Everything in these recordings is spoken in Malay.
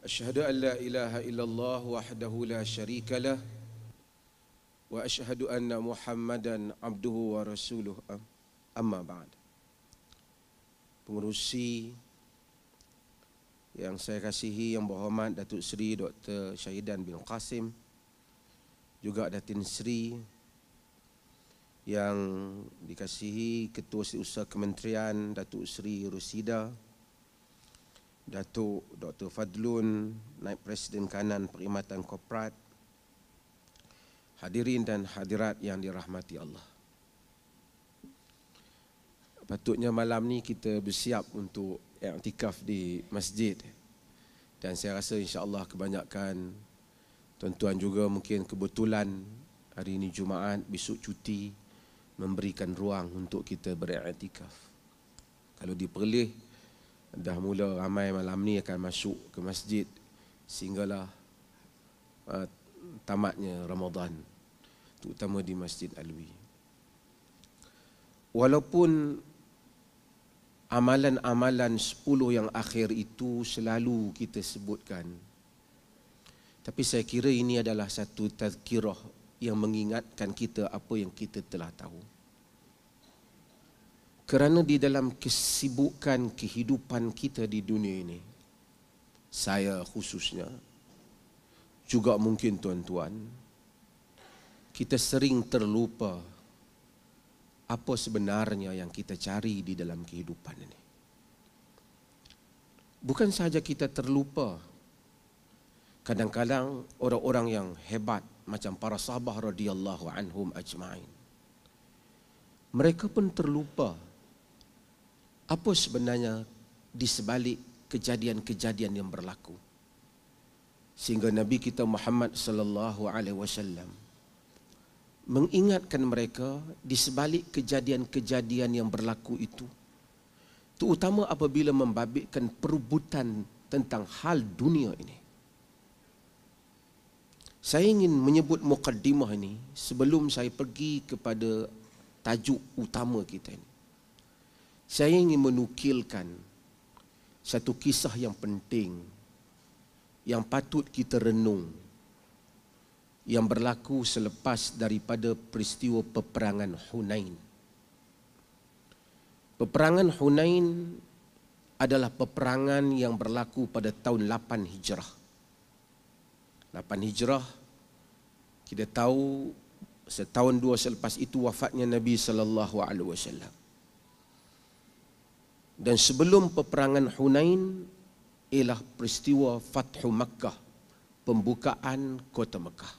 أشهد أن لا إله إلا الله وحده لا شريك له وأشهد أن محمدا عبده ورسوله أما بعد Pengurusi yang saya kasihi yang berhormat Datuk Seri Dr. Syahidan bin Qasim juga Datin Seri yang dikasihi Ketua Setiausaha Kementerian Datuk Seri Rusida Datuk Dr. Fadlun, Naib Presiden Kanan Perkhidmatan Korporat, hadirin dan hadirat yang dirahmati Allah. Patutnya malam ni kita bersiap untuk iktikaf di masjid. Dan saya rasa insya-Allah kebanyakan tuan-tuan juga mungkin kebetulan hari ini Jumaat, besok cuti memberikan ruang untuk kita beriktikaf. Kalau diperlih, dah mula ramai malam ni akan masuk ke masjid sehinggalah uh, tamatnya Ramadan terutama di Masjid Alwi. Walaupun amalan-amalan 10 yang akhir itu selalu kita sebutkan tapi saya kira ini adalah satu tazkirah yang mengingatkan kita apa yang kita telah tahu. Kerana di dalam kesibukan kehidupan kita di dunia ini, saya khususnya, juga mungkin tuan-tuan, kita sering terlupa apa sebenarnya yang kita cari di dalam kehidupan ini. Bukan sahaja kita terlupa, kadang-kadang orang-orang yang hebat macam para sahabat radhiyallahu anhum ajma'in, mereka pun terlupa terlupa apa sebenarnya di sebalik kejadian-kejadian yang berlaku sehingga nabi kita Muhammad sallallahu alaihi wasallam mengingatkan mereka di sebalik kejadian-kejadian yang berlaku itu terutama apabila membabitkan perebutan tentang hal dunia ini saya ingin menyebut mukadimah ini sebelum saya pergi kepada tajuk utama kita ini saya ingin menukilkan satu kisah yang penting yang patut kita renung yang berlaku selepas daripada peristiwa peperangan Hunain. Peperangan Hunain adalah peperangan yang berlaku pada tahun 8 Hijrah. 8 Hijrah kita tahu setahun dua selepas itu wafatnya Nabi sallallahu alaihi wasallam dan sebelum peperangan Hunain ialah peristiwa Fathu Makkah, pembukaan kota Makkah.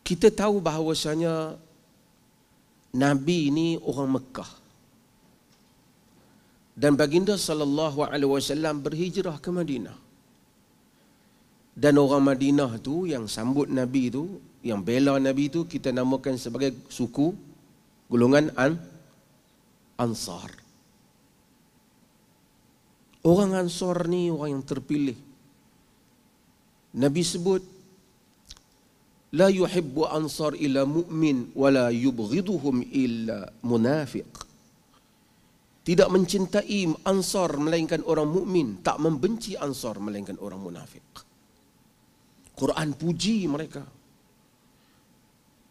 Kita tahu bahawasanya Nabi ini orang Makkah Dan baginda sallallahu alaihi wasallam berhijrah ke Madinah. Dan orang Madinah tu yang sambut Nabi tu, yang bela Nabi tu kita namakan sebagai suku golongan An Ansar. Orang Ansar ni orang yang terpilih. Nabi sebut la yuhibbu Ansar ila mu'min wala yubghiduhum illa munafiq. Tidak mencintai Ansar melainkan orang mukmin, tak membenci Ansar melainkan orang munafik. Quran puji mereka.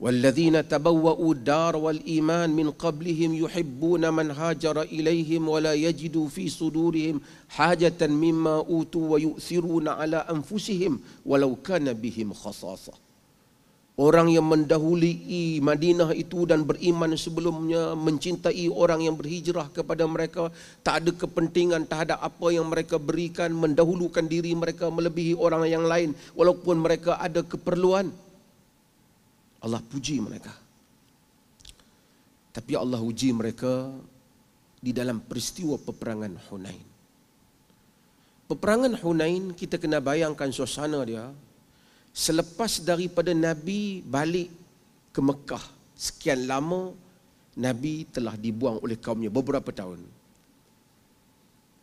والذين تبوأوا الدار والإيمان من قبلهم يحبون من هاجر إليهم ولا يجدوا في صدورهم حاجة مما أوتوا ويؤثرون على أنفسهم ولو كان بهم خصاصة Orang yang mendahului Madinah itu dan beriman sebelumnya mencintai orang yang berhijrah kepada mereka tak ada kepentingan terhadap apa yang mereka berikan mendahulukan diri mereka melebihi orang yang lain walaupun mereka ada keperluan Allah puji mereka. Tapi Allah uji mereka di dalam peristiwa peperangan Hunain. Peperangan Hunain kita kena bayangkan suasana dia selepas daripada Nabi balik ke Mekah sekian lama Nabi telah dibuang oleh kaumnya beberapa tahun.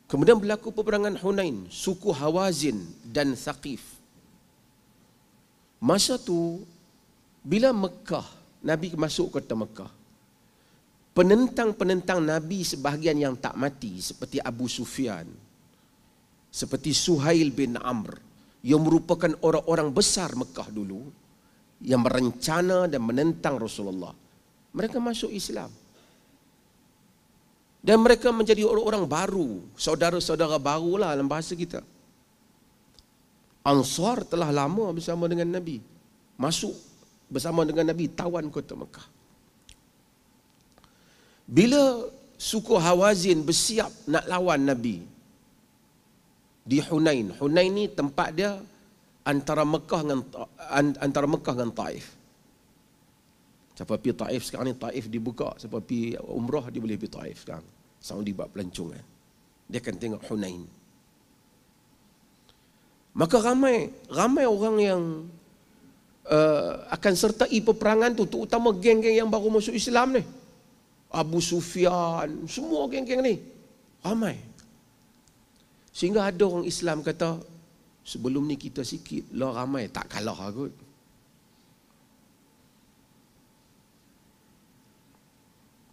Kemudian berlaku peperangan Hunain, suku Hawazin dan Saqif. Masa tu bila Mekah, Nabi masuk kota Mekah, penentang-penentang Nabi sebahagian yang tak mati, seperti Abu Sufyan, seperti Suhail bin Amr, yang merupakan orang-orang besar Mekah dulu, yang merencana dan menentang Rasulullah. Mereka masuk Islam. Dan mereka menjadi orang-orang baru, saudara-saudara barulah dalam bahasa kita. Ansar telah lama bersama dengan Nabi. Masuk bersama dengan Nabi tawan kota Mekah. Bila suku Hawazin bersiap nak lawan Nabi di Hunain. Hunain ni tempat dia antara Mekah dengan antara Mekah dengan Taif. Siapa pi Taif sekarang ni Taif dibuka, siapa pi umrah dia boleh pi Taif sekarang. Saudi buat pelancongan. Dia akan tengok Hunain. Maka ramai ramai orang yang Eh, akan sertai peperangan tu terutama geng-geng yang baru masuk Islam ni. Abu Sufyan, semua geng-geng ni. Ramai. Sehingga ada orang Islam kata sebelum ni kita sikit lah ramai tak kalah aku. Lah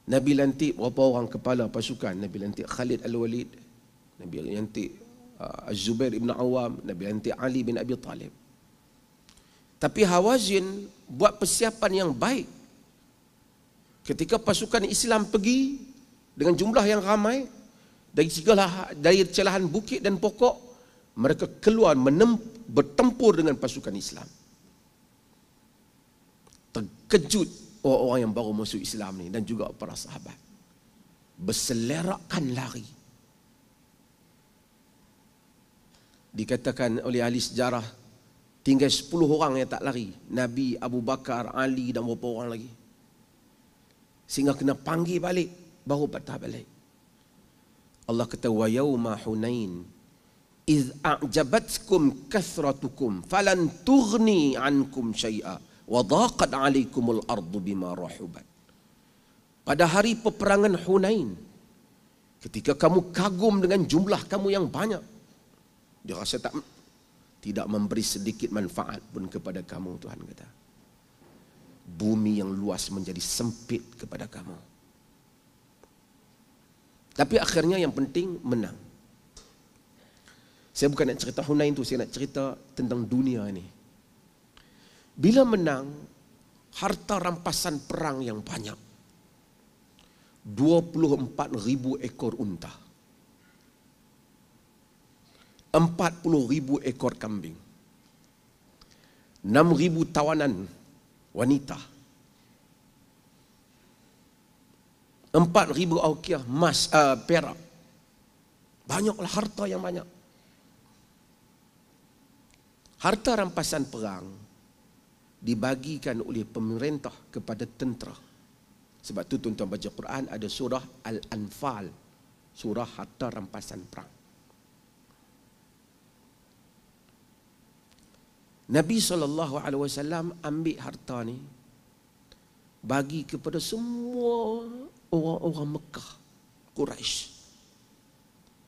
Nabi lantik berapa orang kepala pasukan? Nabi lantik Khalid Al-Walid, Nabi lantik eh, Az-Zubair Ibn Awam, Nabi lantik Ali bin Abi Talib. Tapi Hawazin buat persiapan yang baik. Ketika pasukan Islam pergi dengan jumlah yang ramai dari segala ha- dari celahan bukit dan pokok mereka keluar menemp, bertempur dengan pasukan Islam. Terkejut orang-orang yang baru masuk Islam ni dan juga para sahabat. Berselerakkan lari. Dikatakan oleh ahli sejarah Tinggal sepuluh orang yang tak lari. Nabi, Abu Bakar, Ali dan beberapa orang lagi. Sehingga kena panggil balik. Baru patah balik. Allah kata, Wa yawma hunain. Iz a'jabatkum kathratukum. Falan tughni ankum syai'a. Wadhaqat alaikumul ardu bima rahubat. Pada hari peperangan Hunain. Ketika kamu kagum dengan jumlah kamu yang banyak. Dia rasa tak, tidak memberi sedikit manfaat pun kepada kamu Tuhan kata. Bumi yang luas menjadi sempit kepada kamu. Tapi akhirnya yang penting menang. Saya bukan nak cerita Hunain tu, saya nak cerita tentang dunia ini. Bila menang, harta rampasan perang yang banyak. 24 ribu ekor untah. 40 ribu ekor kambing. 6 ribu tawanan wanita. 4 ribu aukiah mas, uh, perak. Banyaklah harta yang banyak. Harta rampasan perang dibagikan oleh pemerintah kepada tentera. Sebab tu tuan-tuan baca Quran ada surah Al-Anfal. Surah harta rampasan perang. Nabi SAW ambil harta ni bagi kepada semua orang-orang Mekah, Quraisy,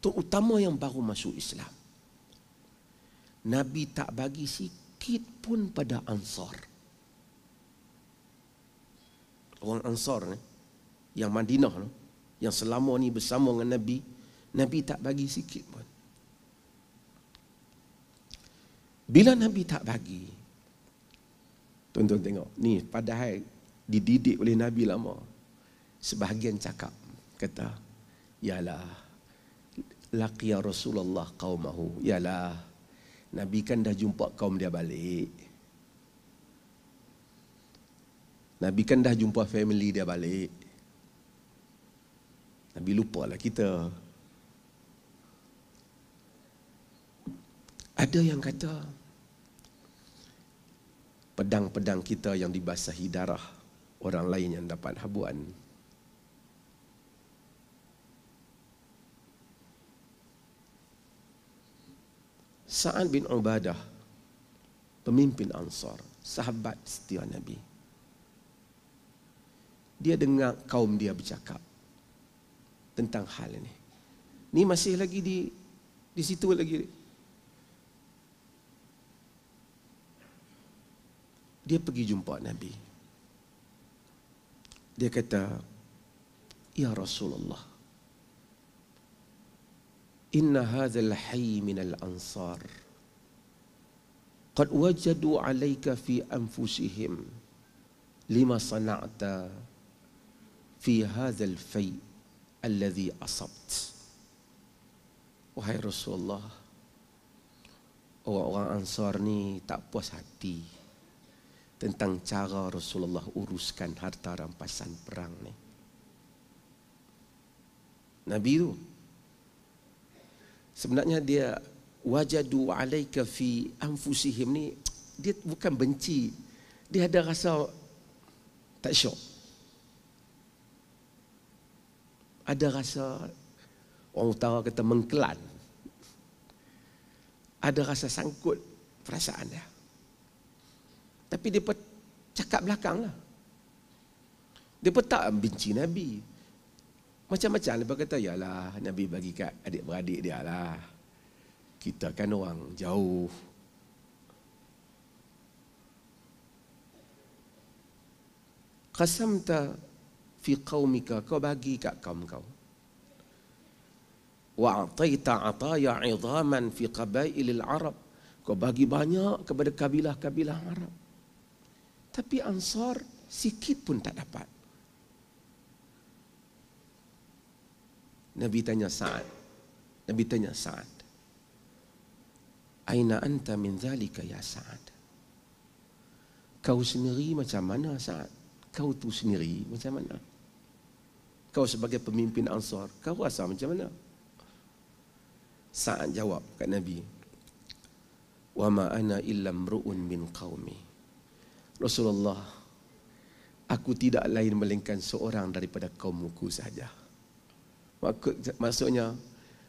Terutama yang baru masuk Islam. Nabi tak bagi sikit pun pada Ansar. Orang Ansar ni, yang Madinah ni, yang selama ni bersama dengan Nabi, Nabi tak bagi sikit Bila Nabi tak bagi, tuan-tuan tengok, ni padahal dididik oleh Nabi lama, sebahagian cakap, kata, ialah, laqiya Rasulullah qaumahu, ialah, Nabi kan dah jumpa kaum dia balik. Nabi kan dah jumpa family dia balik. Nabi lupa lah kita. Ada yang kata, pedang-pedang kita yang dibasahi darah orang lain yang dapat habuan. Sa'ad bin Ubadah, pemimpin Ansar, sahabat setia Nabi. Dia dengar kaum dia bercakap tentang hal ini. Ini masih lagi di di situ lagi dia pergi jumpa Nabi. Dia kata, Ya Rasulullah, Inna hadhal hayy min al-ansar, Qad wajadu alaika fi anfusihim, Lima sana'ta fi hadhal fay alladhi asabt. Wahai Rasulullah, Orang-orang ansar ni tak puas hati tentang cara Rasulullah uruskan harta rampasan perang ni. Nabi tu sebenarnya dia wajadu alaika fi anfusihim ni dia bukan benci dia ada rasa tak syok ada rasa orang utara kata mengkelan ada rasa sangkut perasaan dia tapi dia pun cakap belakang lah. Dia pun tak benci Nabi. Macam-macam dia kata, ya lah Nabi bagi kat adik-beradik dia lah. Kita kan orang jauh. Qasamta fi qaumika kau bagi kat kaum kau. wa Wa'ataita ataya idhaman fi al Arab. Kau bagi banyak kepada kabilah-kabilah Arab. Tapi ansar sikit pun tak dapat. Nabi tanya Sa'ad. Nabi tanya Sa'ad. Aina anta min zalika ya Sa'ad? Kau sendiri macam mana Sa'ad? Kau tu sendiri macam mana? Kau sebagai pemimpin ansar, kau rasa macam mana? Sa'ad jawab kat Nabi. Wa ma ana illa mru'un min qaumih. Rasulullah, aku tidak lain melengkan seorang daripada kaumku saja. Maksudnya,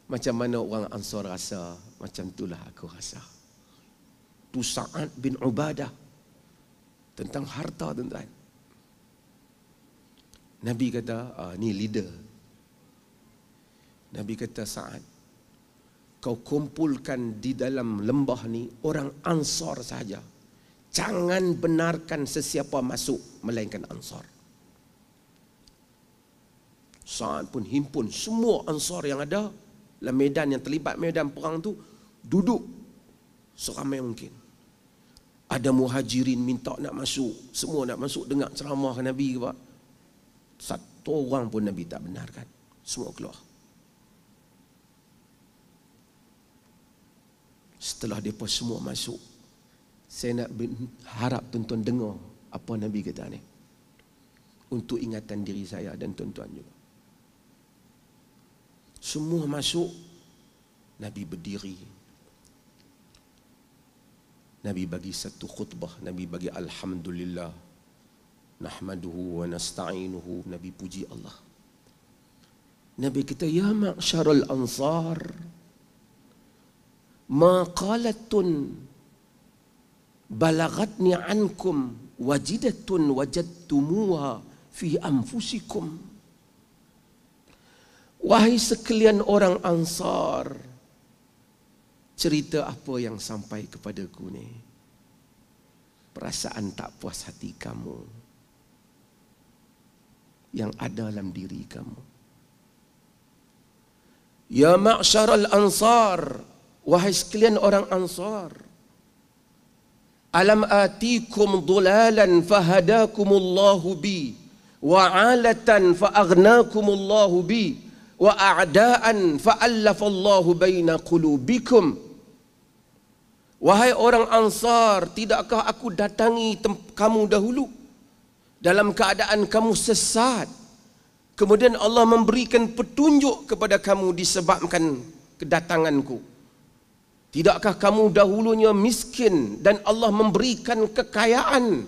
macam mana orang Ansar rasa, macam itulah aku rasa. Tu Sa'ad bin Ubadah. Tentang harta, tuan-tuan. Nabi kata, ah, ni leader. Nabi kata, Sa'ad, kau kumpulkan di dalam lembah ni orang ansar sahaja jangan benarkan sesiapa masuk melainkan ansar. Sa'ad pun himpun semua ansar yang ada dalam medan yang terlibat medan perang tu duduk seramai mungkin. Ada muhajirin minta nak masuk. Semua nak masuk dengar ceramah Nabi ke Pak. Satu orang pun Nabi tak benarkan. Semua keluar. Setelah mereka semua masuk saya nak harap tuan-tuan dengar apa Nabi kata ni. Untuk ingatan diri saya dan tuan-tuan juga. Semua masuk, Nabi berdiri. Nabi bagi satu khutbah, Nabi bagi Alhamdulillah. Nahmaduhu wa nasta'inuhu, Nabi puji Allah. Nabi kata, Ya ma'asyarul ansar, ma'qalatun balagatni ankum wajidatun wajadtumuha fi anfusikum wahai sekalian orang ansar cerita apa yang sampai kepadaku ni perasaan tak puas hati kamu yang ada dalam diri kamu ya ma'syaral ansar wahai sekalian orang ansar alam atikum dhulalan fahadakum Allah bi wa alatan fa aghnakum Allah bi wa a'da'an fa allafa baina qulubikum wahai orang ansar tidakkah aku datangi kamu dahulu dalam keadaan kamu sesat kemudian Allah memberikan petunjuk kepada kamu disebabkan kedatanganku Tidakkah kamu dahulunya miskin dan Allah memberikan kekayaan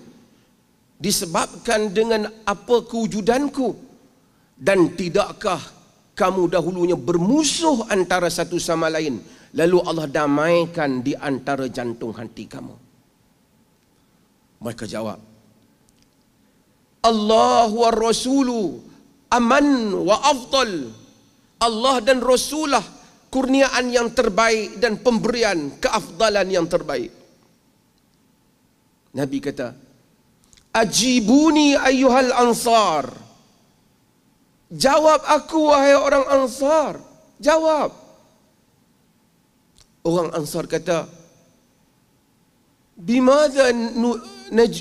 disebabkan dengan apa kewujudanku? Dan tidakkah kamu dahulunya bermusuh antara satu sama lain lalu Allah damaikan di antara jantung hati kamu? Mereka jawab, Allah wa Rasulu aman wa afdal. Allah dan Rasulah kurniaan yang terbaik dan pemberian keafdalan yang terbaik. Nabi kata, Ajibuni ayuhal ansar. Jawab aku wahai orang ansar. Jawab. Orang ansar kata, Bimada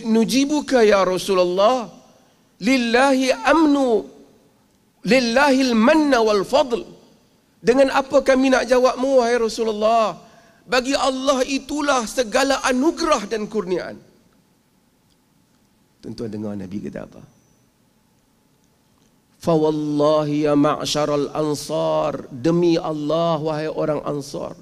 nujibuka ya Rasulullah? Lillahi amnu, lillahi almanna wal fadl. Dengan apa kami nak jawabmu wahai Rasulullah? Bagi Allah itulah segala anugerah dan kurniaan. Tuan-tuan dengar Nabi kata apa? Fa wallahi ya ma'syaral ansar demi Allah wahai orang ansar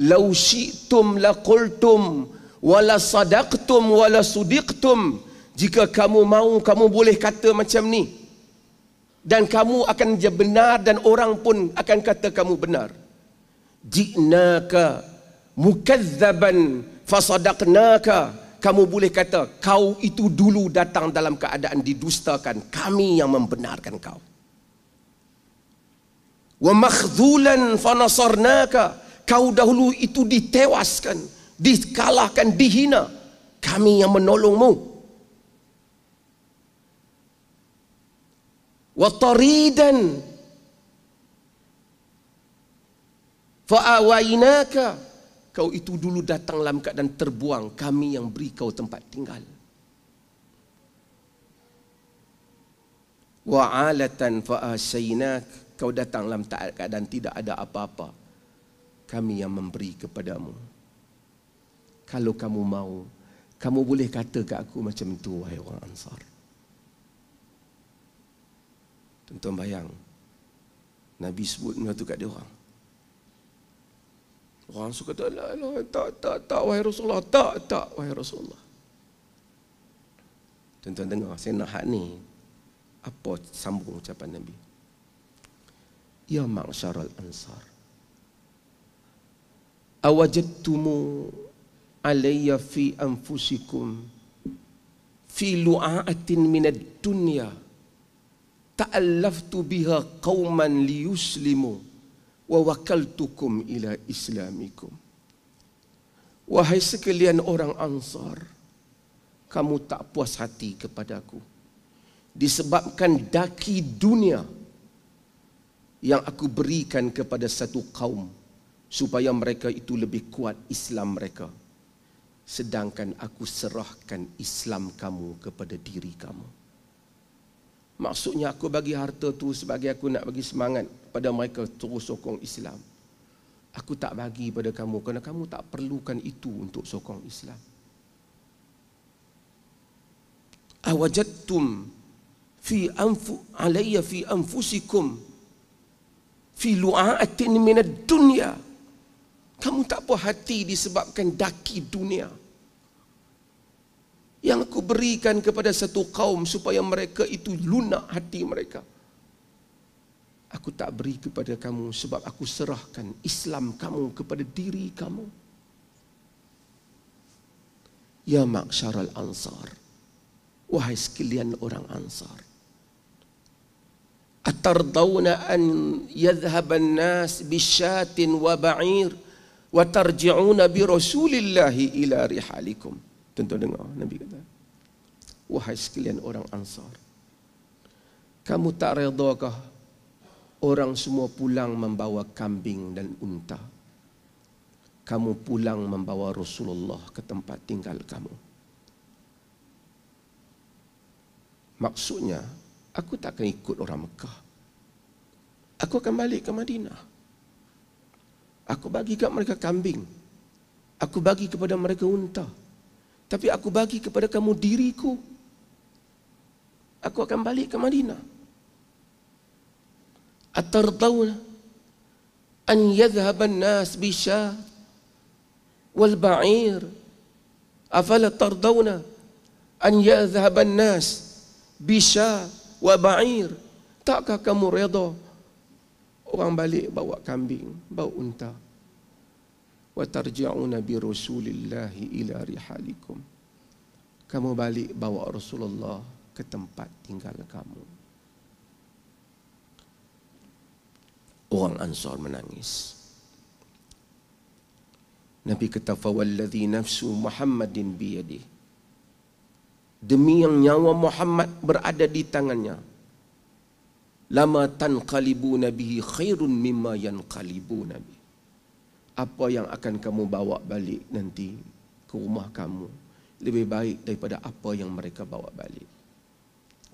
law syi'tum laqultum wala sadaqtum wala sudiqtum jika kamu mau kamu boleh kata macam ni dan kamu akan menjadi benar dan orang pun akan kata kamu benar jinaka mukazzaban fasadaqnaka kamu boleh kata kau itu dulu datang dalam keadaan didustakan kami yang membenarkan kau wa makhzulan fanasarnaka kau dahulu itu ditewaskan dikalahkan dihina kami yang menolongmu وطريدا فأويناك kau itu dulu datang dalam keadaan terbuang kami yang beri kau tempat tinggal wa'alatan fa'asainak kau datang lam dalam keadaan tidak ada apa-apa kami yang memberi kepadamu kalau kamu mau kamu boleh kata ke aku macam itu wahai orang ansar Tuan-tuan bayang Nabi sebut benda tu kat dia orang Orang suka tak, lah, lah, tak, tak, tak, wahai Rasulullah Tak, tak, wahai Rasulullah Tuan-tuan dengar, saya nak hak ni Apa sambung ucapan Nabi Ya ma'asyaral ansar Awajattumu alayya fi anfusikum fi lu'a'atin minad dunya ta'allaftu biha qauman liyuslimu wa wakaltukum ila islamikum wahai sekalian orang ansar kamu tak puas hati kepadaku disebabkan daki dunia yang aku berikan kepada satu kaum supaya mereka itu lebih kuat Islam mereka sedangkan aku serahkan Islam kamu kepada diri kamu Maksudnya aku bagi harta tu sebagai aku nak bagi semangat pada mereka terus sokong Islam. Aku tak bagi pada kamu kerana kamu tak perlukan itu untuk sokong Islam. Awajattum fi anfu alayya fi anfusikum fi lu'atin min ad-dunya. Kamu tak puas hati disebabkan daki dunia yang aku berikan kepada satu kaum supaya mereka itu lunak hati mereka. Aku tak beri kepada kamu sebab aku serahkan Islam kamu kepada diri kamu. Ya maksyar al-ansar. Wahai sekalian orang ansar. Atardawna an yadhaban nas bishatin wa ba'ir wa tarji'una bi rasulillahi ila rihalikum. Tuan-tuan dengar, Nabi kata, Wahai sekalian orang ansar, kamu tak redakah orang semua pulang membawa kambing dan unta? Kamu pulang membawa Rasulullah ke tempat tinggal kamu. Maksudnya, aku tak akan ikut orang Mekah. Aku akan balik ke Madinah. Aku bagi kepada mereka kambing. Aku bagi kepada mereka unta. Tapi aku bagi kepada kamu diriku. Aku akan balik ke Madinah. Atardawna an yadhhab nas bi wal ba'ir. Afala tardawna an yadhhab nas bi wa ba'ir. Takkah kamu redha orang balik bawa kambing, bawa unta? watarja'una bi rasulillah ila rihalikum kamu balik bawa Rasulullah ke tempat tinggal kamu orang ansar menangis Nabi kata fawalladhi nafsu Muhammadin biyadih demi yang nyawa Muhammad berada di tangannya lama tanqalibu nabihi khairun mimma yanqalibu nabihi apa yang akan kamu bawa balik nanti ke rumah kamu lebih baik daripada apa yang mereka bawa balik.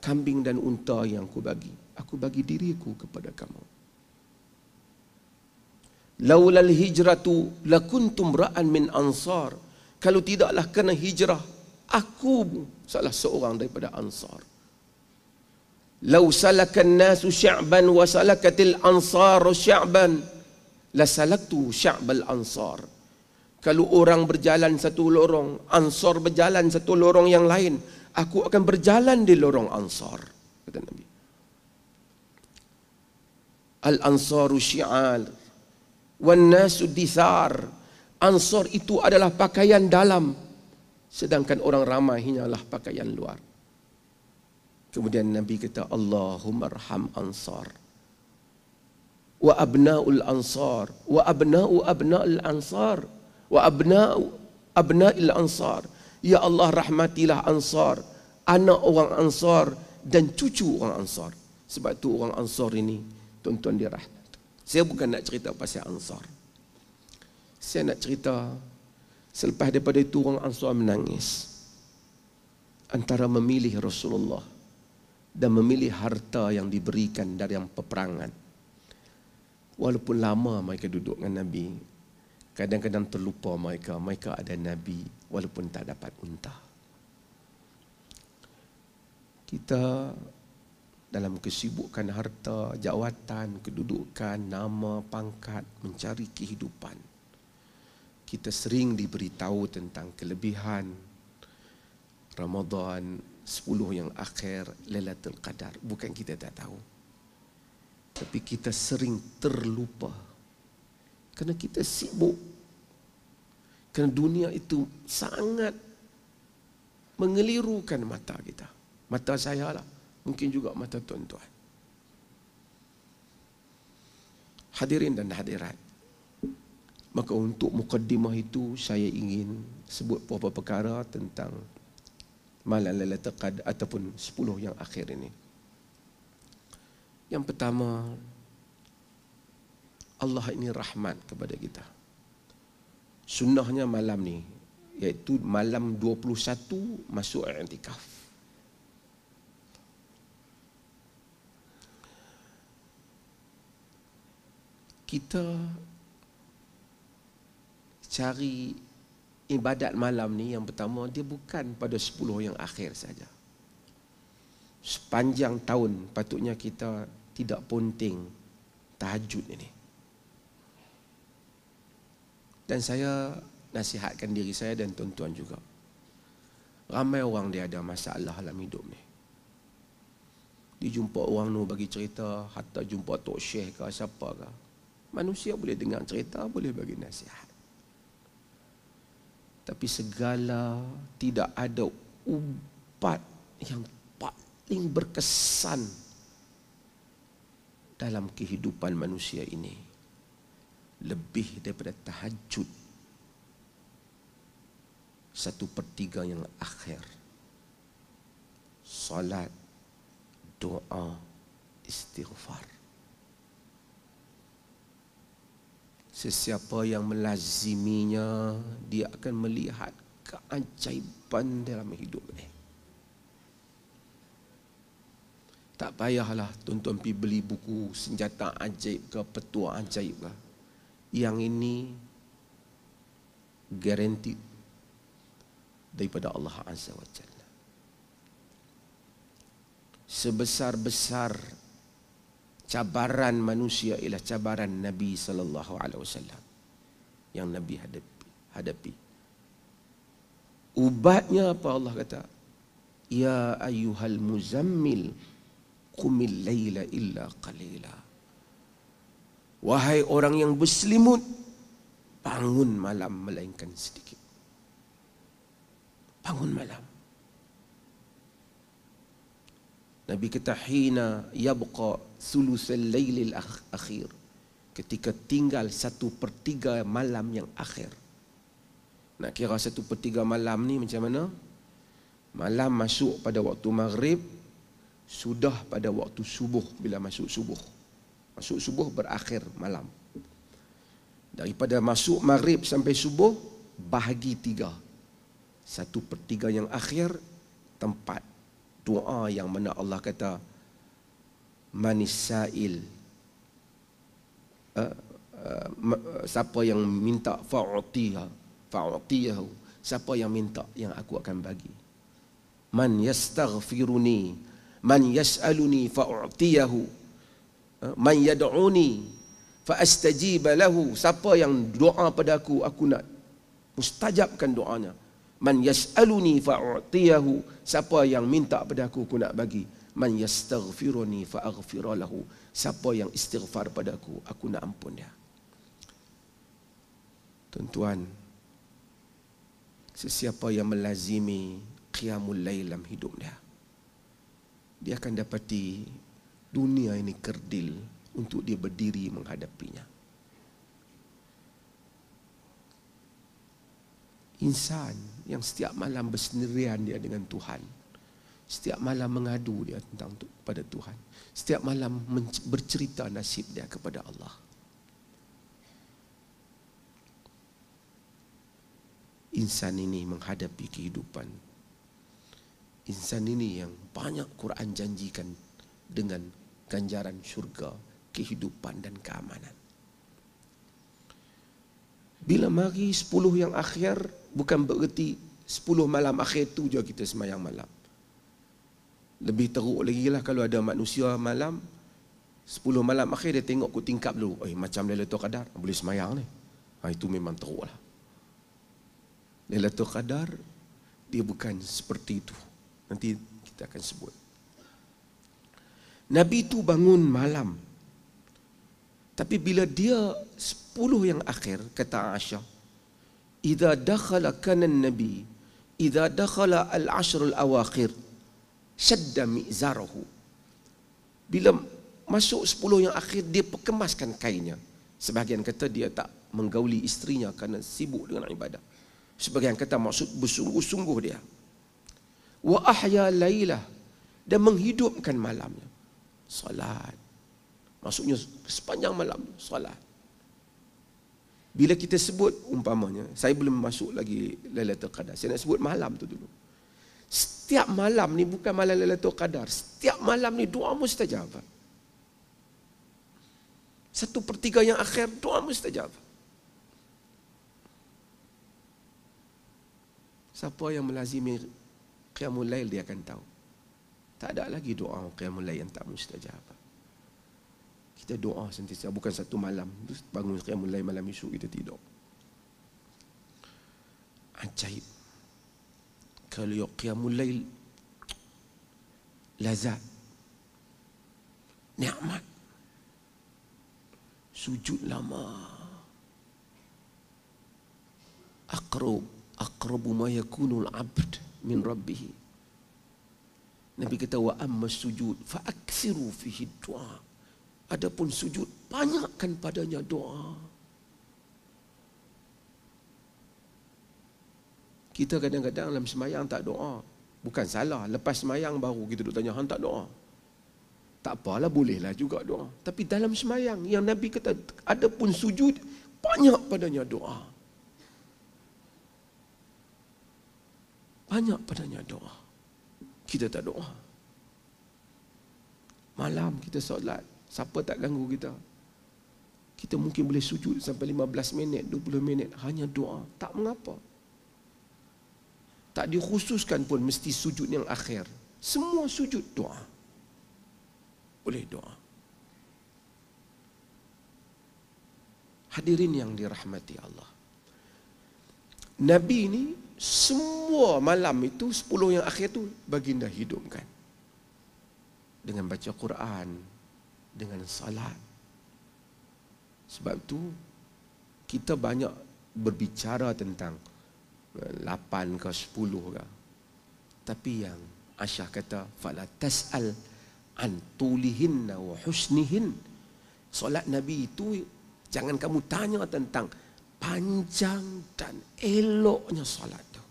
Kambing dan unta yang aku bagi, aku bagi diriku kepada kamu. Laulal hijratu lakuntum ra'an min ansar. Kalau tidaklah kena hijrah, aku salah seorang daripada ansar. Lau salakan nasu sya'ban wa salakatil ansar sya'ban lasalaktu sya'bal ansar kalau orang berjalan satu lorong ansar berjalan satu lorong yang lain aku akan berjalan di lorong ansar kata nabi al ansaru syi'al wan nasu disar ansar itu adalah pakaian dalam sedangkan orang ramai hanyalah pakaian luar kemudian nabi kata allahumma arham ansar wa abnaul ansar wa abna'u abna'ul ansar wa abna'u abnaul ansar ya Allah rahmatilah ansar anak orang ansar dan cucu orang ansar sebab tu orang ansar ini tuan-tuan dirahmat saya bukan nak cerita pasal ansar saya nak cerita selepas daripada itu orang ansar menangis antara memilih Rasulullah dan memilih harta yang diberikan dari yang peperangan Walaupun lama mereka duduk dengan Nabi, kadang-kadang terlupa mereka, mereka ada Nabi walaupun tak dapat unta. Kita dalam kesibukan harta, jawatan, kedudukan, nama, pangkat, mencari kehidupan. Kita sering diberitahu tentang kelebihan Ramadan 10 yang akhir Lailatul Qadar. Bukan kita tak tahu. Tapi kita sering terlupa Kerana kita sibuk Kerana dunia itu sangat Mengelirukan mata kita Mata saya lah Mungkin juga mata tuan-tuan Hadirin dan hadirat Maka untuk mukaddimah itu Saya ingin sebut beberapa perkara Tentang Malam Lailatul Qadar ataupun sepuluh yang akhir ini. Yang pertama, Allah ini rahmat kepada kita. Sunnahnya malam ni, iaitu malam 21 masuk i'tikaf. Kita cari ibadat malam ni yang pertama dia bukan pada 10 yang akhir saja sepanjang tahun patutnya kita tidak ponting tahajud ini. Dan saya nasihatkan diri saya dan tuan-tuan juga. Ramai orang dia ada masalah dalam hidup ni. Dia jumpa orang tu bagi cerita, hatta jumpa Tok Syekh ke siapa ke. Manusia boleh dengar cerita, boleh bagi nasihat. Tapi segala tidak ada ubat yang paling berkesan dalam kehidupan manusia ini lebih daripada tahajud satu pertiga yang akhir salat doa istighfar sesiapa yang melaziminya dia akan melihat keajaiban dalam hidup ini tak payahlah tuan-tuan pergi beli buku senjata ajaib ke petua ajaib lah. Yang ini garanti daripada Allah Azza wa Jalla. Sebesar-besar cabaran manusia ialah cabaran Nabi sallallahu alaihi wasallam yang Nabi hadapi. hadapi. Ubatnya apa Allah kata? Ya ayuhal muzammil qum laila illa qalila wahai orang yang berselimut bangun malam melainkan sedikit bangun malam nabi kata hina yabqa thuluth al-lail al-akhir ketika tinggal satu pertiga malam yang akhir nak kira satu pertiga malam ni macam mana malam masuk pada waktu maghrib sudah pada waktu subuh bila masuk subuh. Masuk subuh berakhir malam. Daripada masuk maghrib sampai subuh bahagi tiga. Satu per tiga yang akhir tempat doa yang mana Allah kata manisail uh, siapa yang minta faatiyah faatiyah siapa yang minta yang aku akan bagi man yastaghfiruni man yas'aluni fa'u'tiyahu eh, man yad'uni fa'astajiba lahu siapa yang doa padaku aku nak mustajabkan doanya man yas'aluni fa'u'tiyahu siapa yang minta padaku aku nak bagi man yastaghfiruni fa'aghfir lahu siapa yang istighfar padaku aku nak ampun dia tuan-tuan sesiapa yang melazimi qiyamul lailam hidup dia dia akan dapati dunia ini kerdil untuk dia berdiri menghadapinya. Insan yang setiap malam bersendirian dia dengan Tuhan. Setiap malam mengadu dia tentang tu, kepada Tuhan. Setiap malam bercerita nasib dia kepada Allah. Insan ini menghadapi kehidupan insan ini yang banyak Quran janjikan dengan ganjaran syurga, kehidupan dan keamanan. Bila mari sepuluh yang akhir bukan bererti sepuluh malam akhir tu je kita semayang malam. Lebih teruk lagi lah kalau ada manusia malam sepuluh malam akhir dia tengok ku tingkap dulu. Eh macam Lailatul kadar, boleh semayang ni. Ha, itu memang teruk lah. Lailatul kadar dia bukan seperti itu. Nanti kita akan sebut. Nabi itu bangun malam. Tapi bila dia sepuluh yang akhir, kata Aisyah, Iza dakhala kanan Nabi, Iza dakhala al-ashrul awakhir, Shadda mi'zarahu. Bila masuk sepuluh yang akhir, dia perkemaskan kainnya. Sebahagian kata dia tak menggauli istrinya kerana sibuk dengan ibadah. Sebahagian kata maksud bersungguh-sungguh dia wa ahya lailah dan menghidupkan malamnya solat maksudnya sepanjang malam solat bila kita sebut umpamanya saya belum masuk lagi lailatul qadar saya nak sebut malam tu dulu setiap malam ni bukan malam lailatul qadar setiap malam ni doa mustajab satu pertiga yang akhir doa mustajab siapa yang melazimi Qiyamul Lail dia akan tahu. Tak ada lagi doa Qiyamul Lail yang tak mustajab. Kita doa sentiasa bukan satu malam bangun Qiyamul Lail malam isu kita tidur. Ajaib. Kalau yuk Qiyamul Lail lazat. Nikmat. Sujud lama. akrab, aqrab ma yakunu abd min rabbihi Nabi kata wa amma sujud fa aksiru fihi doa adapun sujud banyakkan padanya doa kita kadang-kadang dalam semayang tak doa bukan salah lepas semayang baru kita duk tanya hang tak doa tak apalah bolehlah juga doa tapi dalam semayang yang Nabi kata adapun sujud banyak padanya doa Banyak padanya doa. Kita tak doa. Malam kita solat. Siapa tak ganggu kita? Kita mungkin boleh sujud sampai 15 minit, 20 minit. Hanya doa. Tak mengapa. Tak dikhususkan pun mesti sujud yang akhir. Semua sujud doa. Boleh doa. Hadirin yang dirahmati Allah. Nabi ini semua malam itu sepuluh yang akhir itu baginda hidupkan dengan baca Quran dengan salat sebab tu kita banyak berbicara tentang eh, lapan ke sepuluh ke tapi yang Aisyah kata fala tasal an tulihinna wa husnihin solat nabi itu jangan kamu tanya tentang panjang dan eloknya solat itu.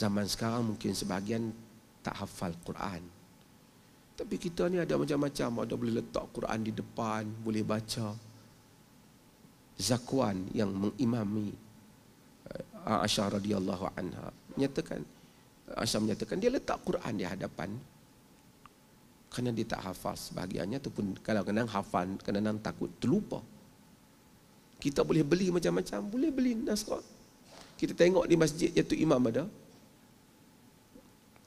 Zaman sekarang mungkin sebahagian tak hafal Quran. Tapi kita ni ada macam-macam, ada boleh letak Quran di depan, boleh baca. Zakwan yang mengimami eh, Aisyah radhiyallahu anha menyatakan Aisyah menyatakan dia letak Quran di hadapan kerana dia tak hafal sebahagiannya ataupun kalau kadang hafan kadang-kadang takut terlupa. Kita boleh beli macam-macam, boleh beli nasrah. Kita tengok di masjid iaitu imam ada.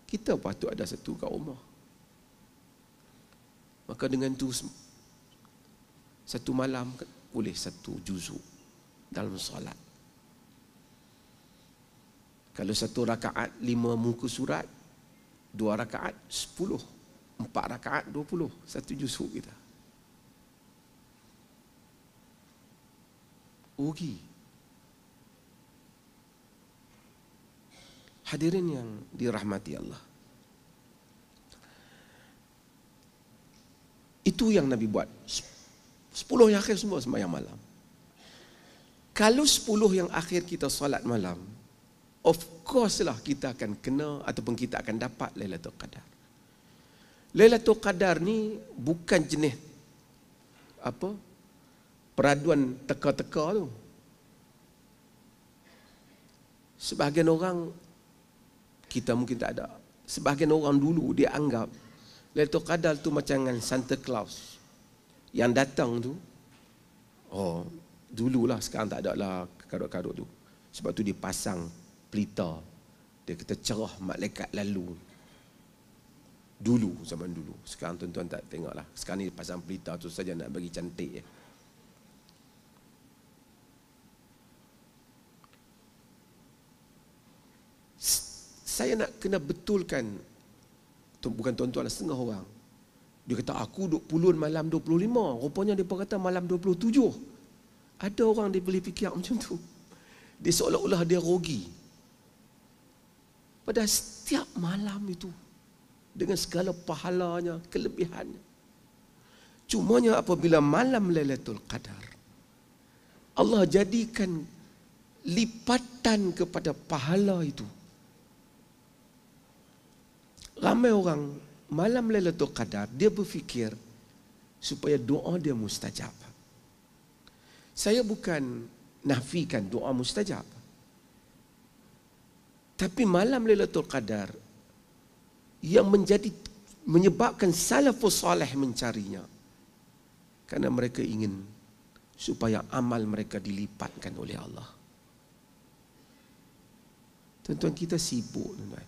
Kita patut ada satu kat rumah. Maka dengan tu satu malam boleh satu juzuk dalam solat. Kalau satu rakaat lima muka surat, dua rakaat sepuluh Empat rakaat, dua puluh. Satu juzuk kita. Ugi. Hadirin yang dirahmati Allah. Itu yang Nabi buat. Sepuluh yang akhir semua sembahyang malam. Kalau sepuluh yang akhir kita solat malam, of course lah kita akan kena ataupun kita akan dapat Lailatul Qadar. Lailatul Qadar ni bukan jenis apa peraduan teka-teka tu. Sebahagian orang kita mungkin tak ada. Sebahagian orang dulu dia anggap Lailatul Qadar tu macam dengan Santa Claus yang datang tu. Oh, dululah sekarang tak ada lah karut-karut tu. Sebab tu dia pasang pelita. Dia kata cerah malaikat lalu dulu zaman dulu sekarang tuan-tuan tak lah. sekarang ni pasang pelita tu saja nak bagi cantik ya saya nak kena betulkan bukan tuan-tuan lah, setengah orang dia kata aku duk puluhan malam 25 rupanya dia kata malam 27 ada orang dia boleh fikir macam tu dia seolah-olah dia rugi pada setiap malam itu dengan segala pahalanya, kelebihannya. Cumanya apabila malam Lailatul Qadar, Allah jadikan lipatan kepada pahala itu. Ramai orang malam Lailatul Qadar dia berfikir supaya doa dia mustajab. Saya bukan nafikan doa mustajab. Tapi malam Lailatul Qadar yang menjadi menyebabkan salafus salih mencarinya karena mereka ingin supaya amal mereka dilipatkan oleh Allah tuan-tuan kita sibuk tuan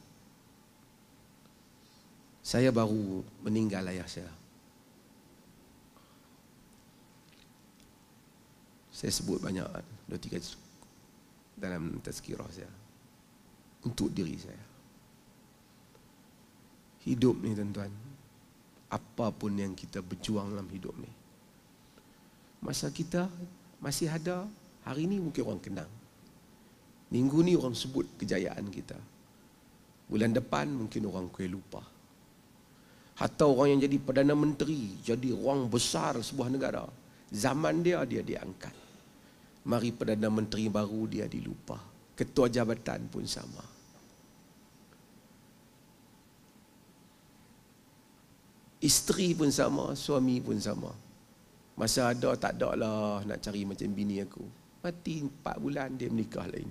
saya baru meninggal ayah saya saya sebut banyak dua tiga dalam tazkirah saya untuk diri saya Hidup ni tuan-tuan Apapun yang kita berjuang dalam hidup ni Masa kita masih ada Hari ni mungkin orang kenang Minggu ni orang sebut kejayaan kita Bulan depan mungkin orang kue lupa Atau orang yang jadi Perdana Menteri Jadi ruang besar sebuah negara Zaman dia, dia diangkat Mari Perdana Menteri baru dia dilupa Ketua jabatan pun sama Isteri pun sama, suami pun sama. Masa ada tak ada lah nak cari macam bini aku. Mati empat bulan dia menikah lain.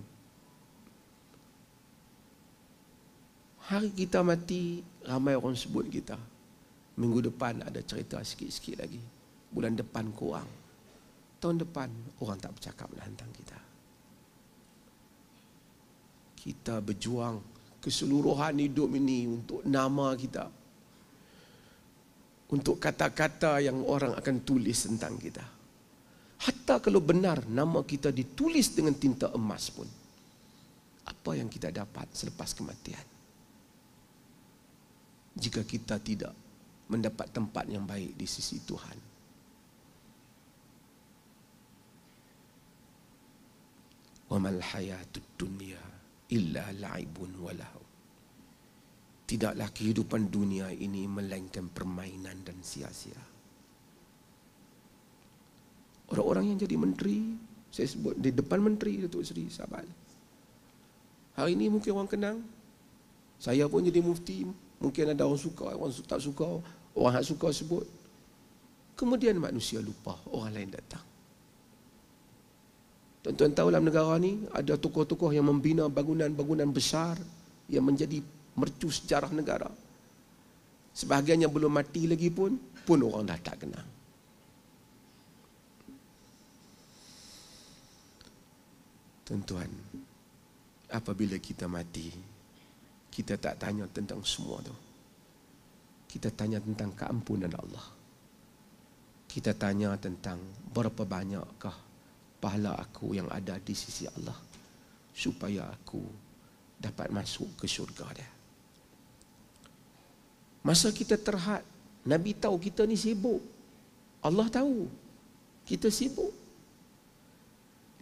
Hari kita mati, ramai orang sebut kita. Minggu depan ada cerita sikit-sikit lagi. Bulan depan kurang. Tahun depan orang tak bercakap lah tentang kita. Kita berjuang keseluruhan hidup ini untuk nama kita untuk kata-kata yang orang akan tulis tentang kita. Hatta kalau benar nama kita ditulis dengan tinta emas pun. Apa yang kita dapat selepas kematian? Jika kita tidak mendapat tempat yang baik di sisi Tuhan. Wa mal dunia illa la'ibun walahu tidaklah kehidupan dunia ini melainkan permainan dan sia-sia. Orang-orang yang jadi menteri, saya sebut di depan menteri itu Sri Sabal. Hari ini mungkin orang kenang, saya pun jadi mufti, mungkin ada orang suka, orang tak suka, orang tak suka sebut. Kemudian manusia lupa orang lain datang. Tuan-tuan tahu dalam negara ini ada tokoh-tokoh yang membina bangunan-bangunan besar yang menjadi mercu sejarah negara. Sebahagian yang belum mati lagi pun, pun orang dah tak kenal. Tuan-tuan, apabila kita mati, kita tak tanya tentang semua tu. Kita tanya tentang keampunan Allah. Kita tanya tentang berapa banyakkah pahala aku yang ada di sisi Allah supaya aku dapat masuk ke syurga dia. Masa kita terhad, Nabi tahu kita ni sibuk. Allah tahu kita sibuk.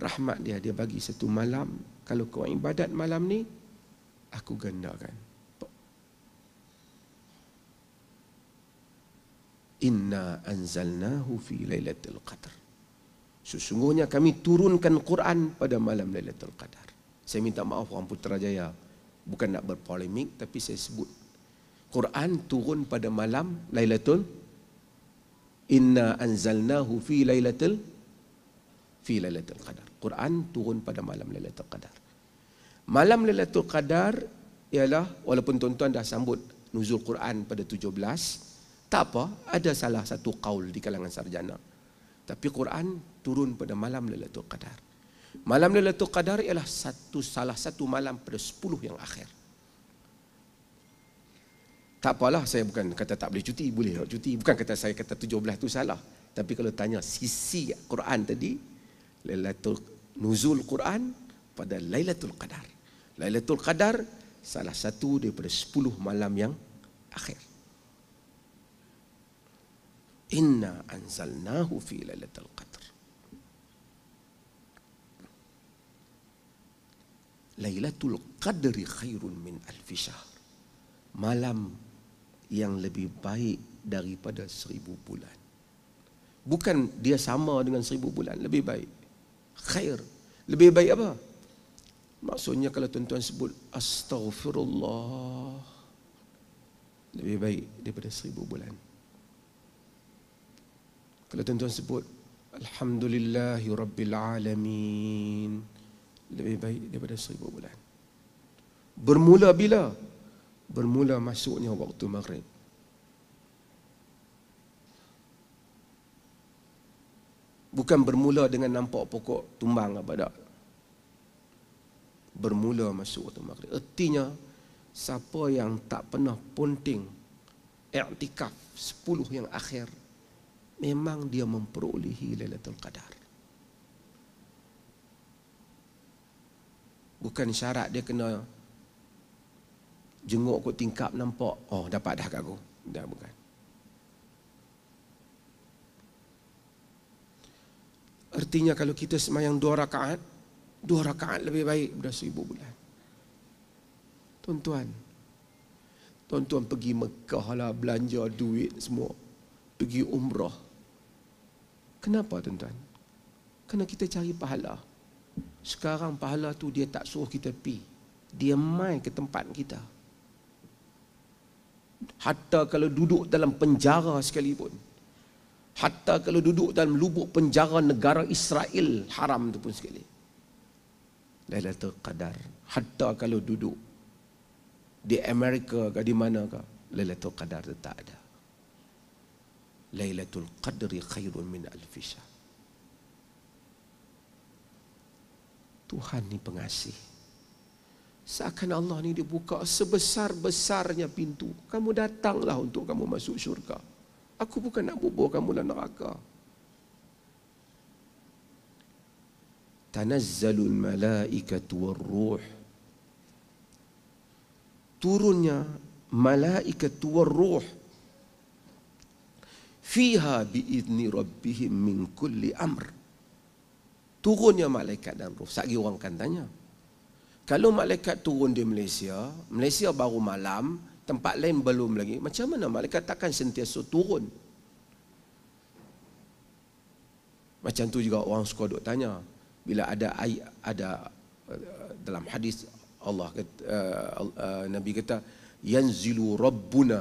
Rahmat dia, dia bagi satu malam. Kalau kau ibadat malam ni, aku gandakan. Inna anzalnahu fi lailatul qadr. Sesungguhnya kami turunkan Quran pada malam Lailatul Qadar. Saya minta maaf orang Putrajaya. Bukan nak berpolemik tapi saya sebut Quran turun pada malam Lailatul Inna anzalnahu fi Lailatul fi Lailatul Qadar. Quran turun pada malam Lailatul Qadar. Malam Lailatul Qadar ialah walaupun tuan-tuan dah sambut nuzul Quran pada 17, tak apa, ada salah satu kaul di kalangan sarjana. Tapi Quran turun pada malam Lailatul Qadar. Malam Lailatul Qadar ialah satu salah satu malam pada 10 yang akhir. Tak apalah saya bukan kata tak boleh cuti, boleh tak cuti. Bukan kata saya kata 17 tu salah. Tapi kalau tanya sisi Quran tadi, Lailatul Nuzul Quran pada Lailatul Qadar. Lailatul Qadar salah satu daripada 10 malam yang akhir. Inna anzalnahu fi Lailatul Qadar. Lailatul Qadri khairun min alfi syahr. Malam yang lebih baik daripada seribu bulan. Bukan dia sama dengan seribu bulan, lebih baik. Khair. Lebih baik apa? Maksudnya kalau tuan-tuan sebut astagfirullah, lebih baik daripada seribu bulan. Kalau tuan-tuan sebut Alhamdulillahirrabbilalamin, lebih baik daripada seribu bulan. Bermula bila? bermula masuknya waktu maghrib. Bukan bermula dengan nampak pokok tumbang apa tak. Bermula masuk waktu maghrib. Ertinya, siapa yang tak pernah ponting i'tikaf 10 yang akhir, memang dia memperolehi Lailatul Qadar. Bukan syarat dia kena Jenguk kot tingkap nampak. Oh dapat dah kat aku. Dah bukan. Artinya kalau kita semayang dua rakaat. Dua rakaat lebih baik daripada seribu bulan. Tuan-tuan. Tuan-tuan pergi Mekah lah belanja duit semua. Pergi umrah. Kenapa tuan-tuan? Kerana kita cari pahala. Sekarang pahala tu dia tak suruh kita pergi. Dia main ke tempat Kita. Hatta kalau duduk dalam penjara sekalipun. Hatta kalau duduk dalam lubuk penjara negara Israel haram itu pun sekali. Lailatul Qadar. Hatta kalau duduk di Amerika ke di manakah Lailatul Qadar itu tak ada. Lailatul Qadri khairun min al alfisha. Tuhan ni pengasih. Seakan Allah ni dibuka sebesar-besarnya pintu. Kamu datanglah untuk kamu masuk syurga. Aku bukan nak bubuh kamu dalam neraka. Tanazzalul malaikat wal ruh. Turunnya malaikat wal ruh. Fiha biizni rabbihim min kulli amr. Turunnya malaikat dan ruh. Sagi orang kan tanya. Kalau malaikat turun di Malaysia, Malaysia baru malam, tempat lain belum lagi, macam mana malaikat takkan sentiasa turun? Macam tu juga orang suka duk tanya. Bila ada ayat, ada eh, dalam hadis Allah kata, uh, uh, Nabi kata, Yanzilu Rabbuna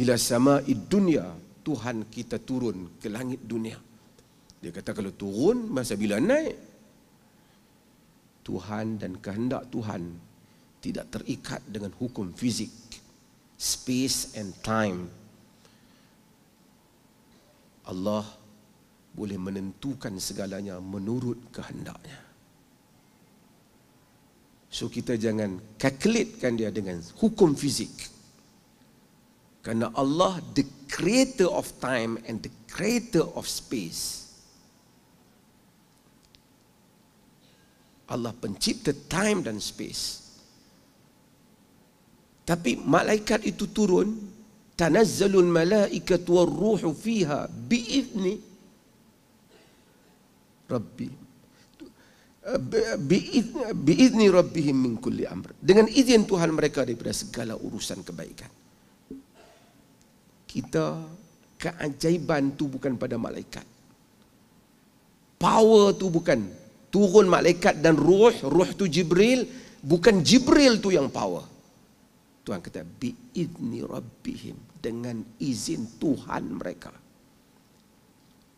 ila sama'id dunya. Tuhan kita turun ke langit dunia. Dia kata kalau turun, masa bila naik? Tuhan dan kehendak Tuhan tidak terikat dengan hukum fizik, space and time. Allah boleh menentukan segalanya menurut kehendaknya. So kita jangan calculatekan dia dengan hukum fizik. Kerana Allah the creator of time and the creator of space. Allah pencipta time dan space. Tapi malaikat itu turun tanazzalul malaikatu war ruhu fiha bi'ithni rabbi eh, bi'ithni rabbihim min kulli amr dengan izin Tuhan mereka daripada segala urusan kebaikan kita keajaiban tu bukan pada malaikat power tu bukan turun malaikat dan ruh, ruh tu Jibril, bukan Jibril tu yang power. Tuhan kata biidni rabbihim dengan izin Tuhan mereka.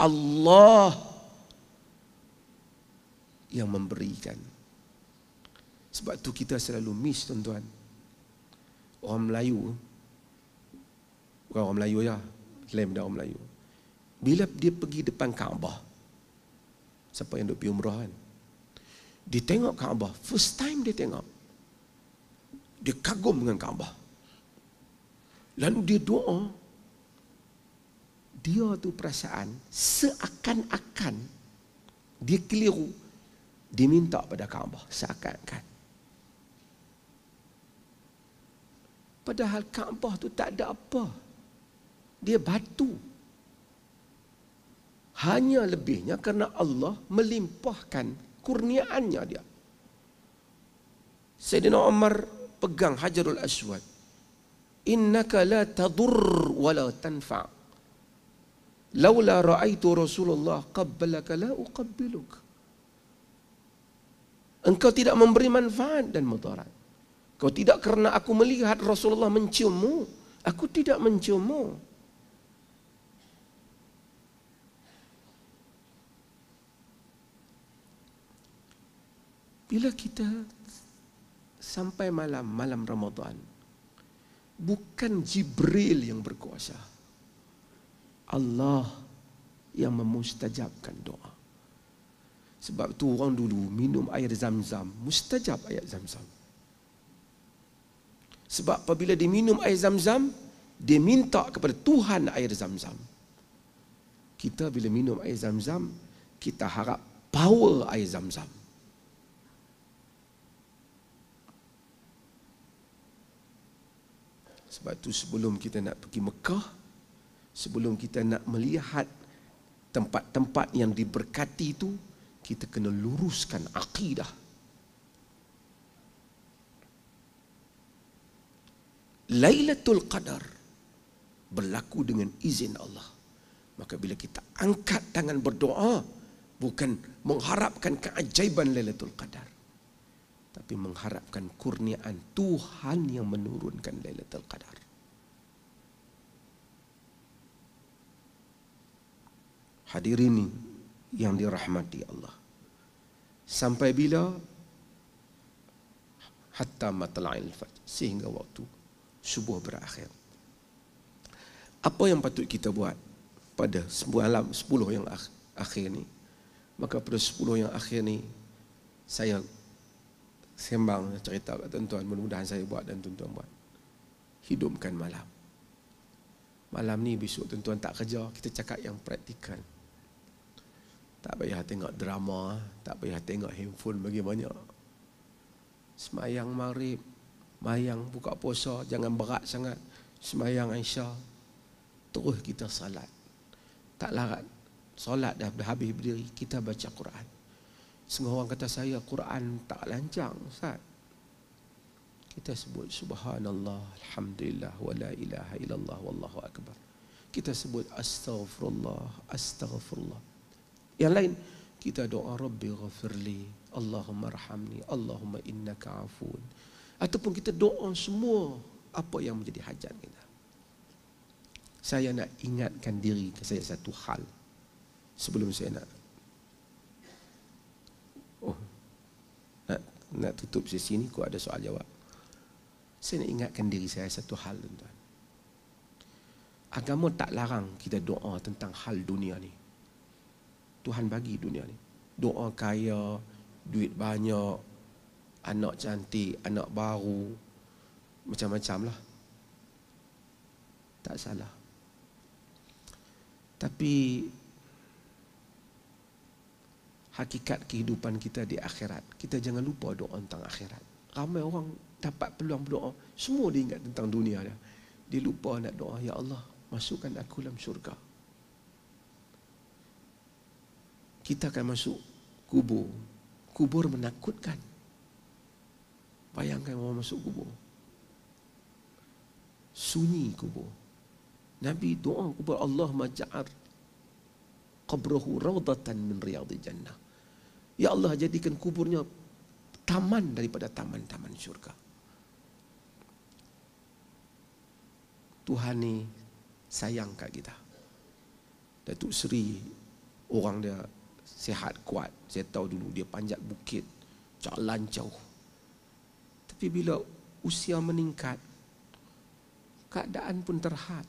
Allah yang memberikan. Sebab tu kita selalu miss tuan-tuan. Orang Melayu bukan orang Melayu ya, lain dah orang Melayu. Bila dia pergi depan Kaabah, siapa yang duduk pergi umrah kan? Dia tengok Kaabah. First time dia tengok. Dia kagum dengan Kaabah. Lalu dia doa. Dia tu perasaan seakan-akan dia keliru. Dia minta pada Kaabah seakan-akan. Padahal Kaabah tu tak ada apa. Dia batu. Hanya lebihnya kerana Allah melimpahkan kurniaannya dia. Sayyidina Umar pegang Hajarul Aswad. Innaka la tadur wa la tanfa. Laula ra'aitu Rasulullah qabbalaka la uqabbiluk. Engkau tidak memberi manfaat dan mudarat. Kau tidak kerana aku melihat Rasulullah menciummu, aku tidak menciummu. Bila kita sampai malam, malam Ramadan, bukan Jibril yang berkuasa. Allah yang memustajabkan doa. Sebab tu orang dulu minum air zam-zam, mustajab air zam-zam. Sebab apabila dia minum air zam-zam, dia minta kepada Tuhan air zam-zam. Kita bila minum air zam-zam, kita harap power air zam-zam. Sebab tu sebelum kita nak pergi Mekah, sebelum kita nak melihat tempat-tempat yang diberkati itu, kita kena luruskan akidah. Lailatul Qadar berlaku dengan izin Allah. Maka bila kita angkat tangan berdoa, bukan mengharapkan keajaiban Lailatul Qadar tapi mengharapkan kurniaan Tuhan yang menurunkan Lailatul Qadar. Hadirin yang dirahmati Allah. Sampai bila hatta matla'il fajr sehingga waktu subuh berakhir. Apa yang patut kita buat pada semalam 10 yang akhir, ini? Maka pada 10 yang akhir ini saya sembang cerita kat tuan-tuan mudah-mudahan saya buat dan tuan-tuan buat hidupkan malam malam ni besok tuan-tuan tak kerja kita cakap yang praktikal tak payah tengok drama tak payah tengok handphone bagi banyak semayang maghrib mayang buka puasa jangan berat sangat semayang Aisyah terus kita salat tak larat salat dah habis berdiri kita baca Quran semua orang kata saya Quran tak lancang Ustaz. Kita sebut subhanallah, alhamdulillah, wala ilaha illallah, wallahu akbar. Kita sebut astaghfirullah, astaghfirullah. Yang lain kita doa Rabbi ghafirli, Allahumma rahamni, Allahumma innaka afun. Ataupun kita doa semua apa yang menjadi hajat kita. Saya nak ingatkan diri saya satu hal sebelum saya nak nak tutup sesi ni, kau ada soal jawab. Saya nak ingatkan diri saya satu hal tuan-tuan. Agama tak larang kita doa tentang hal dunia ni. Tuhan bagi dunia ni. Doa kaya, duit banyak, anak cantik, anak baru, macam-macam lah. Tak salah. Tapi hakikat kehidupan kita di akhirat. Kita jangan lupa doa tentang akhirat. Ramai orang dapat peluang berdoa, semua dia ingat tentang dunia dia. Dia lupa nak doa, Ya Allah, masukkan aku dalam syurga. Kita akan masuk kubur. Kubur menakutkan. Bayangkan orang masuk kubur. Sunyi kubur. Nabi doa kubur Allah maja'ar qabrahu rawdatan min riyadi jannah. Ya Allah jadikan kuburnya taman daripada taman-taman syurga. Tuhan ni sayang kat kita. Datuk Seri, orang dia sehat kuat. Saya tahu dulu dia panjat bukit, jalan jauh. Tapi bila usia meningkat, keadaan pun terhad.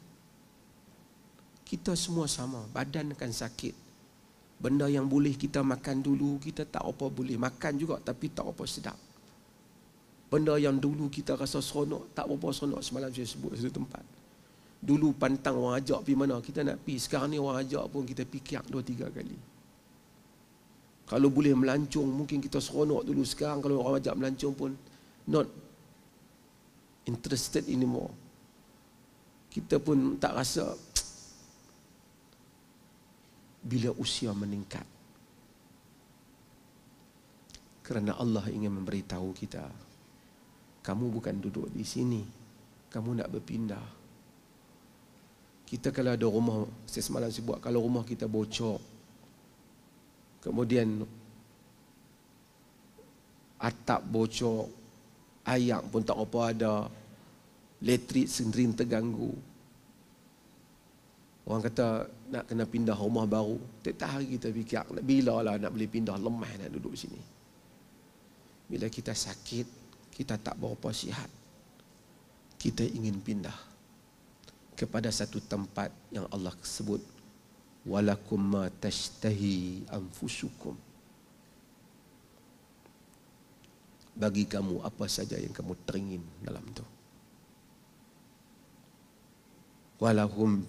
Kita semua sama, badan akan sakit benda yang boleh kita makan dulu kita tak apa boleh makan juga tapi tak apa sedap benda yang dulu kita rasa seronok tak apa seronok semalam saya sebut satu tempat dulu pantang orang ajak pergi mana kita nak pergi sekarang ni orang ajak pun kita fikir dua tiga kali kalau boleh melancung mungkin kita seronok dulu sekarang kalau orang ajak melancung pun not interested anymore kita pun tak rasa bila usia meningkat. Kerana Allah ingin memberitahu kita, kamu bukan duduk di sini, kamu nak berpindah. Kita kalau ada rumah, saya semalam saya buat, kalau rumah kita bocor, kemudian atap bocor, ayam pun tak apa ada, letrik sendiri terganggu. Orang kata, nak kena pindah rumah baru. Tiap-tiap hari kita fikir, bila lah nak boleh pindah lemah nak duduk sini. Bila kita sakit, kita tak berapa sihat. Kita ingin pindah kepada satu tempat yang Allah sebut walakum ma tashtahi anfusukum bagi kamu apa saja yang kamu teringin dalam tu walahum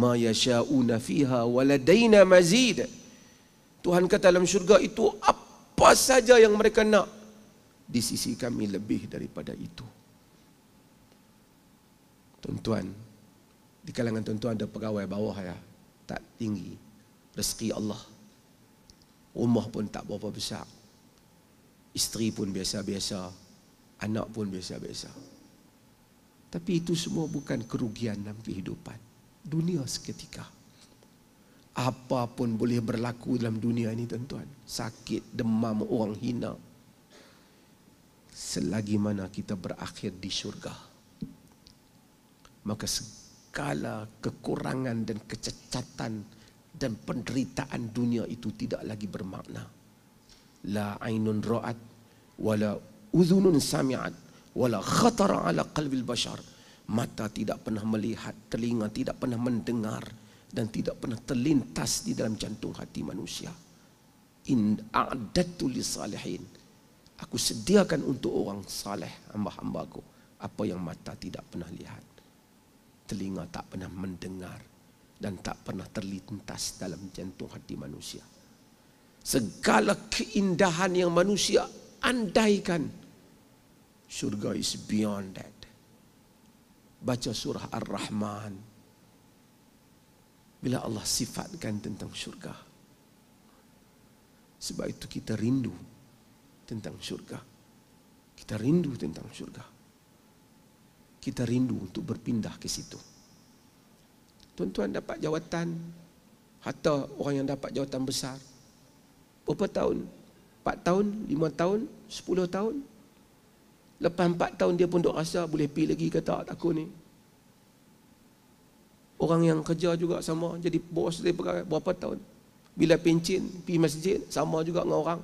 ma yasha'una fiha waladaina mazid Tuhan kata dalam syurga itu apa saja yang mereka nak di sisi kami lebih daripada itu Tuan-tuan di kalangan tuan-tuan ada pegawai bawah ya tak tinggi rezeki Allah rumah pun tak berapa besar isteri pun biasa-biasa anak pun biasa-biasa tapi itu semua bukan kerugian dalam kehidupan dunia seketika. Apa pun boleh berlaku dalam dunia ini tuan-tuan. Sakit, demam, orang hina. Selagi mana kita berakhir di syurga. Maka segala kekurangan dan kecacatan dan penderitaan dunia itu tidak lagi bermakna. La ainun ra'at wala udhunun sami'at wala khatara ala qalbil bashar. bashar mata tidak pernah melihat, telinga tidak pernah mendengar dan tidak pernah terlintas di dalam jantung hati manusia. In a'dadtu lisalihin. Aku sediakan untuk orang saleh hamba-hambaku apa yang mata tidak pernah lihat, telinga tak pernah mendengar dan tak pernah terlintas dalam jantung hati manusia. Segala keindahan yang manusia andaikan, surga is beyond that baca surah Ar-Rahman. Bila Allah sifatkan tentang syurga. Sebab itu kita rindu tentang syurga. Kita rindu tentang syurga. Kita rindu untuk berpindah ke situ. Tuan-tuan dapat jawatan. Hatta orang yang dapat jawatan besar. Berapa tahun? 4 tahun? 5 tahun? 10 tahun? Lepas empat tahun dia pun duk rasa boleh pergi lagi ke tak takut ni. Orang yang kerja juga sama jadi bos dia pegawai berapa tahun. Bila pencin pergi masjid sama juga dengan orang.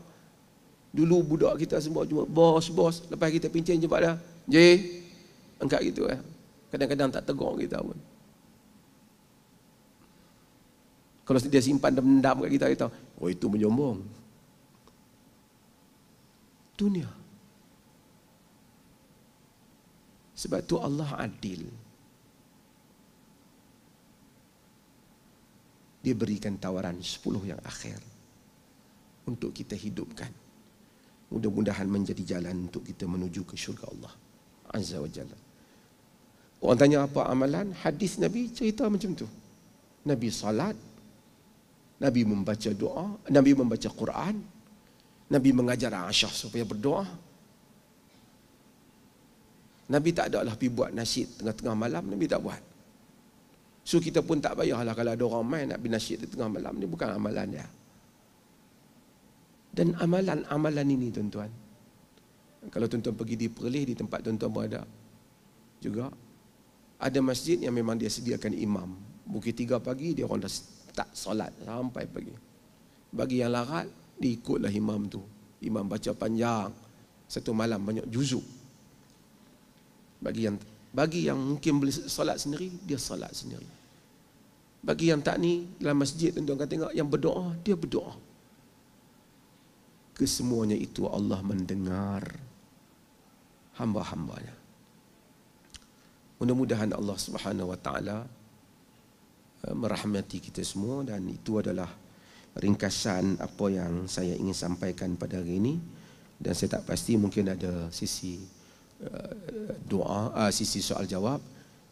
Dulu budak kita semua cuma bos bos lepas kita pencin jumpa dia. Je. Angkat gitu eh. Kadang-kadang tak tegur kita pun. Kalau dia simpan dendam kat kita kita, oh itu menyombong. Dunia. Sebab tu Allah adil. Dia berikan tawaran sepuluh yang akhir untuk kita hidupkan. Mudah-mudahan menjadi jalan untuk kita menuju ke syurga Allah. Azza wa Jalla. Orang tanya apa amalan? Hadis Nabi cerita macam tu. Nabi salat, Nabi membaca doa, Nabi membaca Quran, Nabi mengajar Aisyah supaya berdoa, Nabi tak ada lah pergi buat nasyid tengah-tengah malam, Nabi tak buat. So kita pun tak lah kalau ada orang main nak pergi nasyid di tengah malam, ni bukan amalan dia. Dan amalan-amalan ini tuan-tuan, kalau tuan-tuan pergi di Perlis, di tempat tuan-tuan berada, juga, ada masjid yang memang dia sediakan imam. Bukit tiga pagi, dia orang dah tak solat sampai pagi. Bagi yang larat, diikutlah imam tu. Imam baca panjang, satu malam banyak juzuk bagi yang bagi yang mungkin beli solat sendiri, dia solat sendiri. Bagi yang tak ni, dalam masjid tu tuan tengok, yang berdoa, dia berdoa. Kesemuanya itu Allah mendengar hamba-hambanya. Mudah-mudahan Allah Subhanahu Wa Taala eh, merahmati kita semua dan itu adalah ringkasan apa yang saya ingin sampaikan pada hari ini dan saya tak pasti mungkin ada sisi doa uh, sisi soal jawab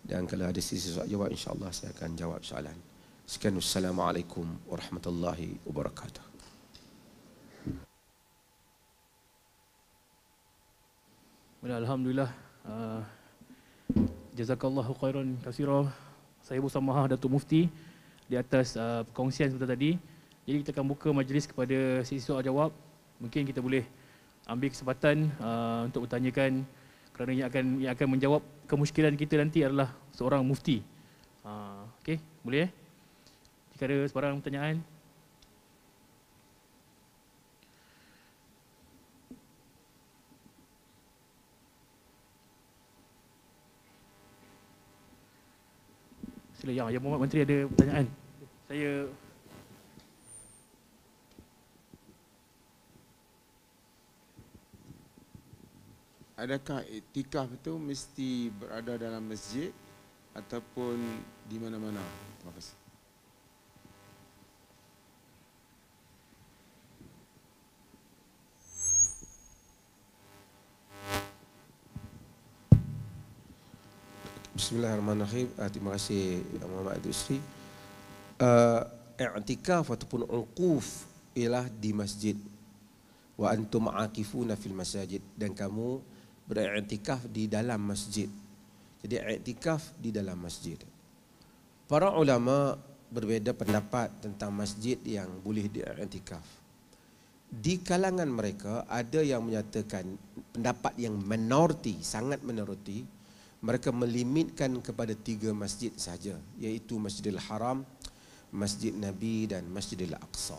dan kalau ada sisi soal jawab insyaallah saya akan jawab soalan. Sekian assalamualaikum warahmatullahi wabarakatuh. Well, alhamdulillah uh, jazakallahu khairan kasira saya bersama Datuk Mufti di atas uh, perkongsian sebentar tadi. Jadi kita akan buka majlis kepada sisi soal jawab. Mungkin kita boleh ambil kesempatan uh, untuk bertanyakan kerana yang akan yang akan menjawab kemusykilan kita nanti adalah seorang mufti. Uh, ha, okay, boleh? Eh? Jika ada sebarang pertanyaan. Sila, ya, ya Muhammad Menteri ada pertanyaan. Saya adakah iktikaf itu mesti berada dalam masjid ataupun di mana-mana? Terima kasih. Bismillahirrahmanirrahim. Ah, terima kasih Muhammad Abdul Sri. Ah, i'tikaf ataupun uquf ialah di masjid. Wa antum aqifuna fil masajid dan kamu beriktikaf di dalam masjid. Jadi iktikaf di dalam masjid. Para ulama berbeza pendapat tentang masjid yang boleh diiktikaf. Di kalangan mereka ada yang menyatakan pendapat yang minoriti, sangat minoriti, mereka melimitkan kepada tiga masjid saja, yaitu Masjidil Haram, Masjid Nabi dan Masjidil Aqsa.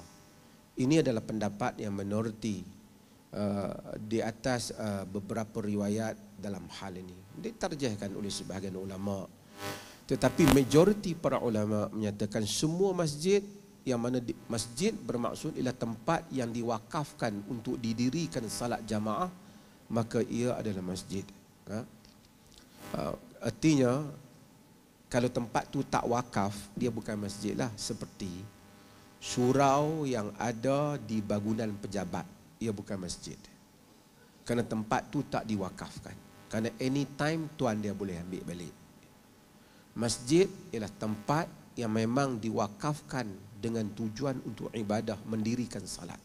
Ini adalah pendapat yang minoriti Uh, di atas uh, beberapa riwayat dalam hal ini diterjemahkan oleh sebahagian ulama tetapi majoriti para ulama menyatakan semua masjid yang mana di, masjid bermaksud ialah tempat yang diwakafkan untuk didirikan salat jamaah maka ia adalah masjid ha? uh, artinya kalau tempat tu tak wakaf dia bukan masjid lah seperti surau yang ada di bangunan pejabat ia bukan masjid. Kerana tempat tu tak diwakafkan. Kerana anytime tuan dia boleh ambil balik. Masjid ialah tempat yang memang diwakafkan dengan tujuan untuk ibadah mendirikan salat.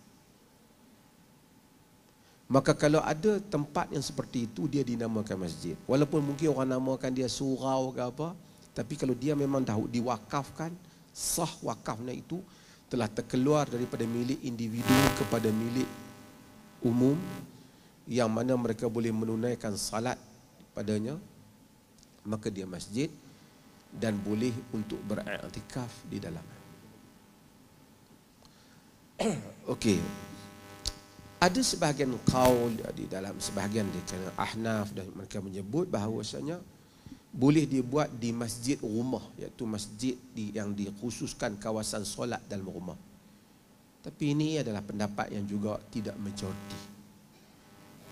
Maka kalau ada tempat yang seperti itu dia dinamakan masjid. Walaupun mungkin orang namakan dia surau ke apa, tapi kalau dia memang dah diwakafkan, sah wakafnya itu telah terkeluar daripada milik individu kepada milik umum yang mana mereka boleh menunaikan salat padanya maka dia masjid dan boleh untuk beriktikaf di dalam. Okey. Ada sebahagian kaul di dalam sebahagian di kalangan ahnaf dan mereka menyebut bahawasanya boleh dibuat di masjid rumah iaitu masjid yang dikhususkan kawasan solat dalam rumah. Tapi ini adalah pendapat yang juga tidak majoriti.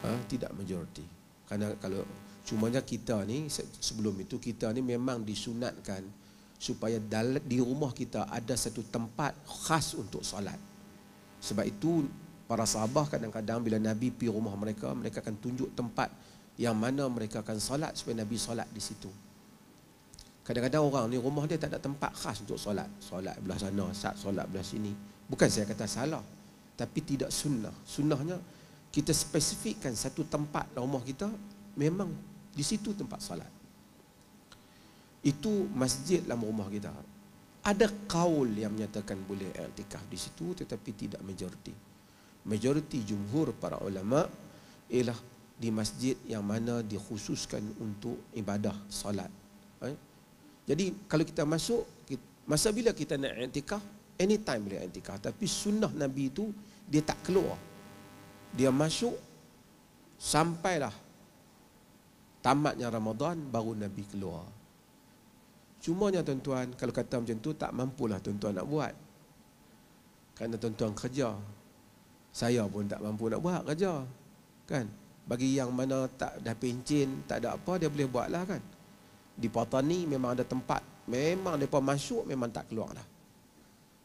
Ha? Tidak majoriti. Karena kalau cumanya kita ni sebelum itu kita ni memang disunatkan supaya di rumah kita ada satu tempat khas untuk solat. Sebab itu para sahabat kadang-kadang bila Nabi pergi rumah mereka, mereka akan tunjuk tempat yang mana mereka akan solat supaya Nabi solat di situ. Kadang-kadang orang ni rumah dia tak ada tempat khas untuk solat. Solat belah sana, solat belah sini. Bukan saya kata salah Tapi tidak sunnah Sunnahnya kita spesifikkan satu tempat rumah kita Memang di situ tempat salat Itu masjid dalam rumah kita Ada kaul yang menyatakan boleh iktikaf di situ Tetapi tidak majoriti Majoriti jumhur para ulama Ialah di masjid yang mana dikhususkan untuk ibadah salat eh? Jadi kalau kita masuk Masa bila kita nak iktikaf anytime boleh intikaf tapi sunnah nabi itu dia tak keluar dia masuk sampailah tamatnya Ramadan baru nabi keluar cumanya tuan-tuan kalau kata macam tu tak mampulah tuan-tuan nak buat kerana tuan-tuan kerja saya pun tak mampu nak buat kerja kan bagi yang mana tak dah pencin tak ada apa dia boleh buat lah, kan di Patani memang ada tempat memang depa masuk memang tak keluar lah.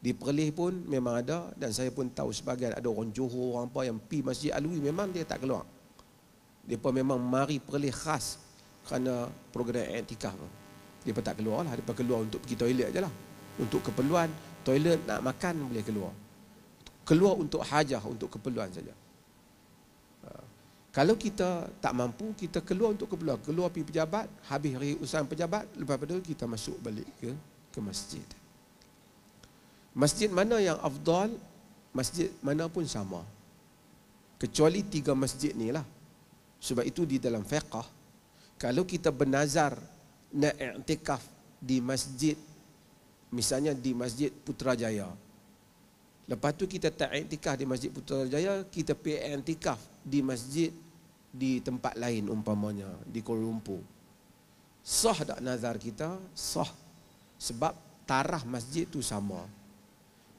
Di Perlis pun memang ada dan saya pun tahu sebagian ada orang Johor orang apa yang pi Masjid Alwi memang dia tak keluar. Depa memang mari Perlis khas kerana program iktikaf. Depa tak keluar lah, depa keluar untuk pergi toilet lah. Untuk keperluan toilet nak makan boleh keluar. Keluar untuk hajah, untuk keperluan saja. Ha. Kalau kita tak mampu, kita keluar untuk keperluan. Keluar pergi pejabat, habis hari usaha pejabat, lepas itu kita masuk balik ke ke masjid. Masjid mana yang afdal, masjid mana pun sama. Kecuali tiga masjid ni lah. Sebab itu di dalam fiqah, kalau kita bernazar nak i'tikaf di masjid, misalnya di masjid Putrajaya. Lepas tu kita tak i'tikaf di masjid Putrajaya, kita pergi i'tikaf di masjid di tempat lain umpamanya, di Kuala Lumpur. Sah tak nazar kita? Sah. Sebab tarah masjid tu sama. Sama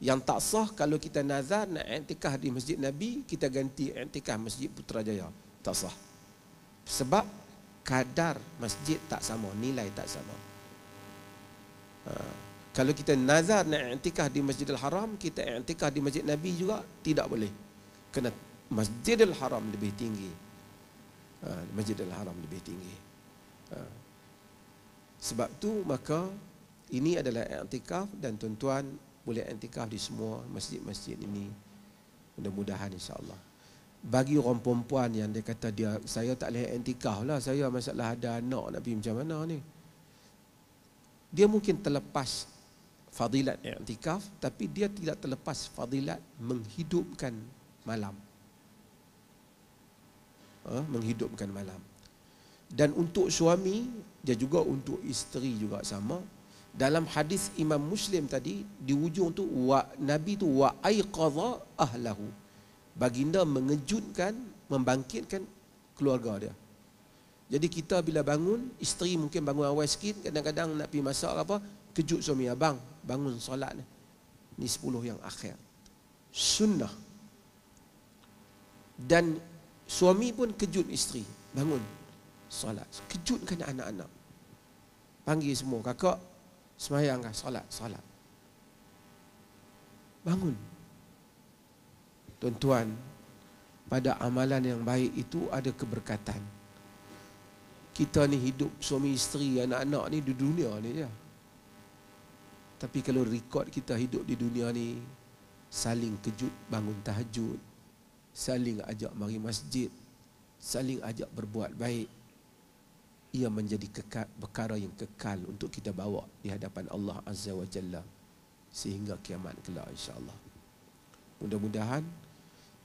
yang tak sah kalau kita nazar nak i'tikaf di Masjid Nabi, kita ganti i'tikaf Masjid Putrajaya. Tak sah. Sebab kadar masjid tak sama, nilai tak sama. Ha. Kalau kita nazar nak i'tikaf di masjid Al Haram, kita i'tikaf di Masjid Nabi juga tidak boleh. Kena masjid Al Haram lebih tinggi. Ha. Al Haram lebih tinggi. Ha. Sebab tu maka ini adalah i'tikaf dan tuan-tuan boleh intikaf di semua masjid-masjid ini. Mudah-mudahan insyaallah Bagi orang perempuan yang dia kata dia saya tak boleh intikaf lah, saya masalah ada anak nak pergi macam mana ni. Dia mungkin terlepas fadilat i'tikaf tapi dia tidak terlepas fadilat menghidupkan malam. Ha? menghidupkan malam. Dan untuk suami dia juga untuk isteri juga sama dalam hadis Imam Muslim tadi di hujung tu wa nabi tu wa aiqadha ahlahu baginda mengejutkan membangkitkan keluarga dia jadi kita bila bangun isteri mungkin bangun awal sikit kadang-kadang nak pi masak apa kejut suami abang bangun solat ni ni 10 yang akhir sunnah dan suami pun kejut isteri bangun solat kejutkan anak-anak panggil semua kakak Semayangkah, solat, solat. Bangun. Tuan-tuan, pada amalan yang baik itu ada keberkatan. Kita ni hidup suami isteri, anak-anak ni di dunia ni je. Tapi kalau rekod kita hidup di dunia ni, saling kejut bangun tahajud, saling ajak mari masjid, saling ajak berbuat baik, ia menjadi kekal, perkara yang kekal untuk kita bawa di hadapan Allah Azza wa Jalla sehingga kiamat kelak insya-Allah. Mudah-mudahan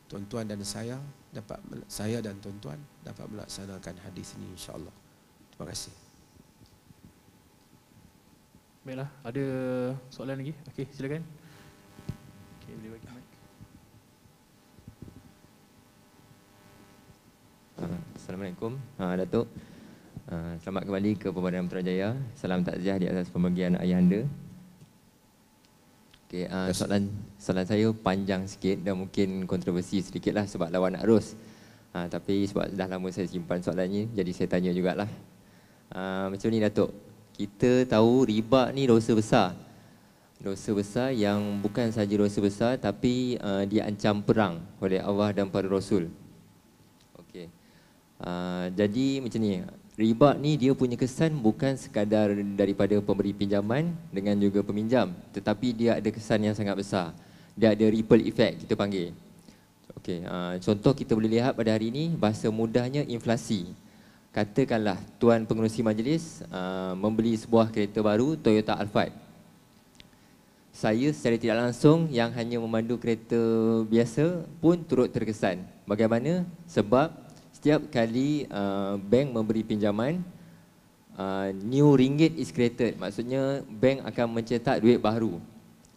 tuan-tuan dan saya dapat saya dan tuan-tuan dapat melaksanakan hadis ini insya-Allah. Terima kasih. Baiklah, ada soalan lagi? Okey, silakan. Okey, boleh bagi mic. Assalamualaikum. Ha, Datuk. Eh, selamat kembali ke Pembangunan Putrajaya. Salam takziah di atas pembagian Ayahanda. Okay, uh, eh, soalan, soalan saya panjang sikit dan mungkin kontroversi sedikit lah sebab lawan arus. Uh, tapi sebab dah lama saya simpan soalan ini, jadi saya tanya jugalah. Uh, macam ni Datuk, kita tahu riba ni dosa besar. Dosa besar yang bukan sahaja dosa besar tapi uh, diancam perang oleh Allah dan para Rasul. Okay. Uh, jadi macam ni, riba ni dia punya kesan bukan sekadar daripada pemberi pinjaman dengan juga peminjam tetapi dia ada kesan yang sangat besar dia ada ripple effect kita panggil okey uh, contoh kita boleh lihat pada hari ini bahasa mudahnya inflasi katakanlah tuan pengerusi majlis uh, membeli sebuah kereta baru Toyota Alphard saya secara tidak langsung yang hanya memandu kereta biasa pun turut terkesan bagaimana sebab setiap kali uh, bank memberi pinjaman uh, new ringgit is created maksudnya bank akan mencetak duit baru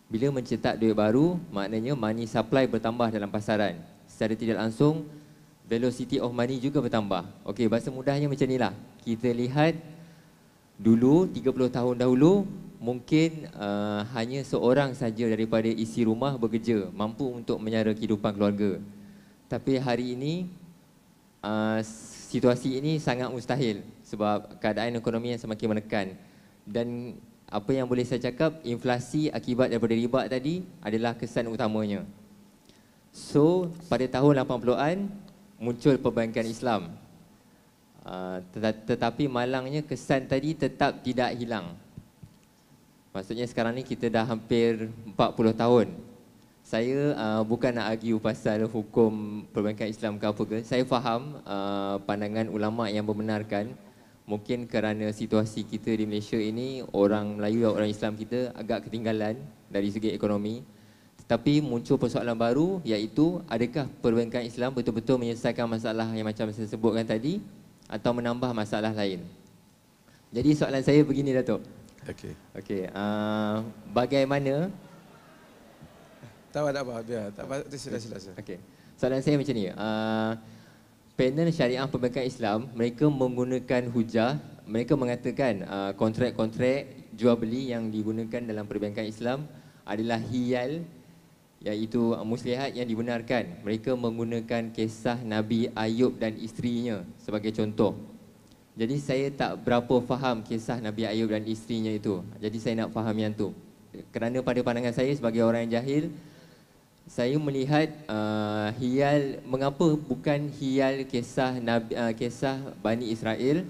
bila mencetak duit baru maknanya money supply bertambah dalam pasaran secara tidak langsung velocity of money juga bertambah okey bahasa mudahnya macam inilah kita lihat dulu 30 tahun dahulu mungkin uh, hanya seorang saja daripada isi rumah bekerja mampu untuk menyara kehidupan keluarga tapi hari ini uh, situasi ini sangat mustahil sebab keadaan ekonomi yang semakin menekan dan apa yang boleh saya cakap inflasi akibat daripada riba tadi adalah kesan utamanya. So pada tahun 80-an muncul perbankan Islam. Uh, ah, tet- tetapi malangnya kesan tadi tetap tidak hilang. Maksudnya sekarang ni kita dah hampir 40 tahun saya uh, bukan nak argue pasal hukum perbankan Islam ke apa ke. Saya faham uh, pandangan ulama yang membenarkan mungkin kerana situasi kita di Malaysia ini orang Melayu dan orang Islam kita agak ketinggalan dari segi ekonomi. Tetapi muncul persoalan baru iaitu adakah perbankan Islam betul-betul menyelesaikan masalah yang macam saya sebutkan tadi atau menambah masalah lain. Jadi soalan saya begini Datuk. Okey. Okey, uh, bagaimana tak apa, tak apa. Biar. Tak apa, sila, sila. Okey. Soalan saya macam ni. Uh, ah, panel syariah pembangkang Islam, mereka menggunakan hujah, mereka mengatakan uh, kontrak-kontrak jual beli yang digunakan dalam perbankan Islam adalah hiyal iaitu muslihat yang dibenarkan. Mereka menggunakan kisah Nabi Ayub dan isterinya sebagai contoh. Jadi saya tak berapa faham kisah Nabi Ayub dan isterinya itu. Jadi saya nak faham yang tu. Kerana pada pandangan saya sebagai orang yang jahil, saya melihat uh, hial mengapa bukan hial kisah Nabi uh, kisah Bani Israel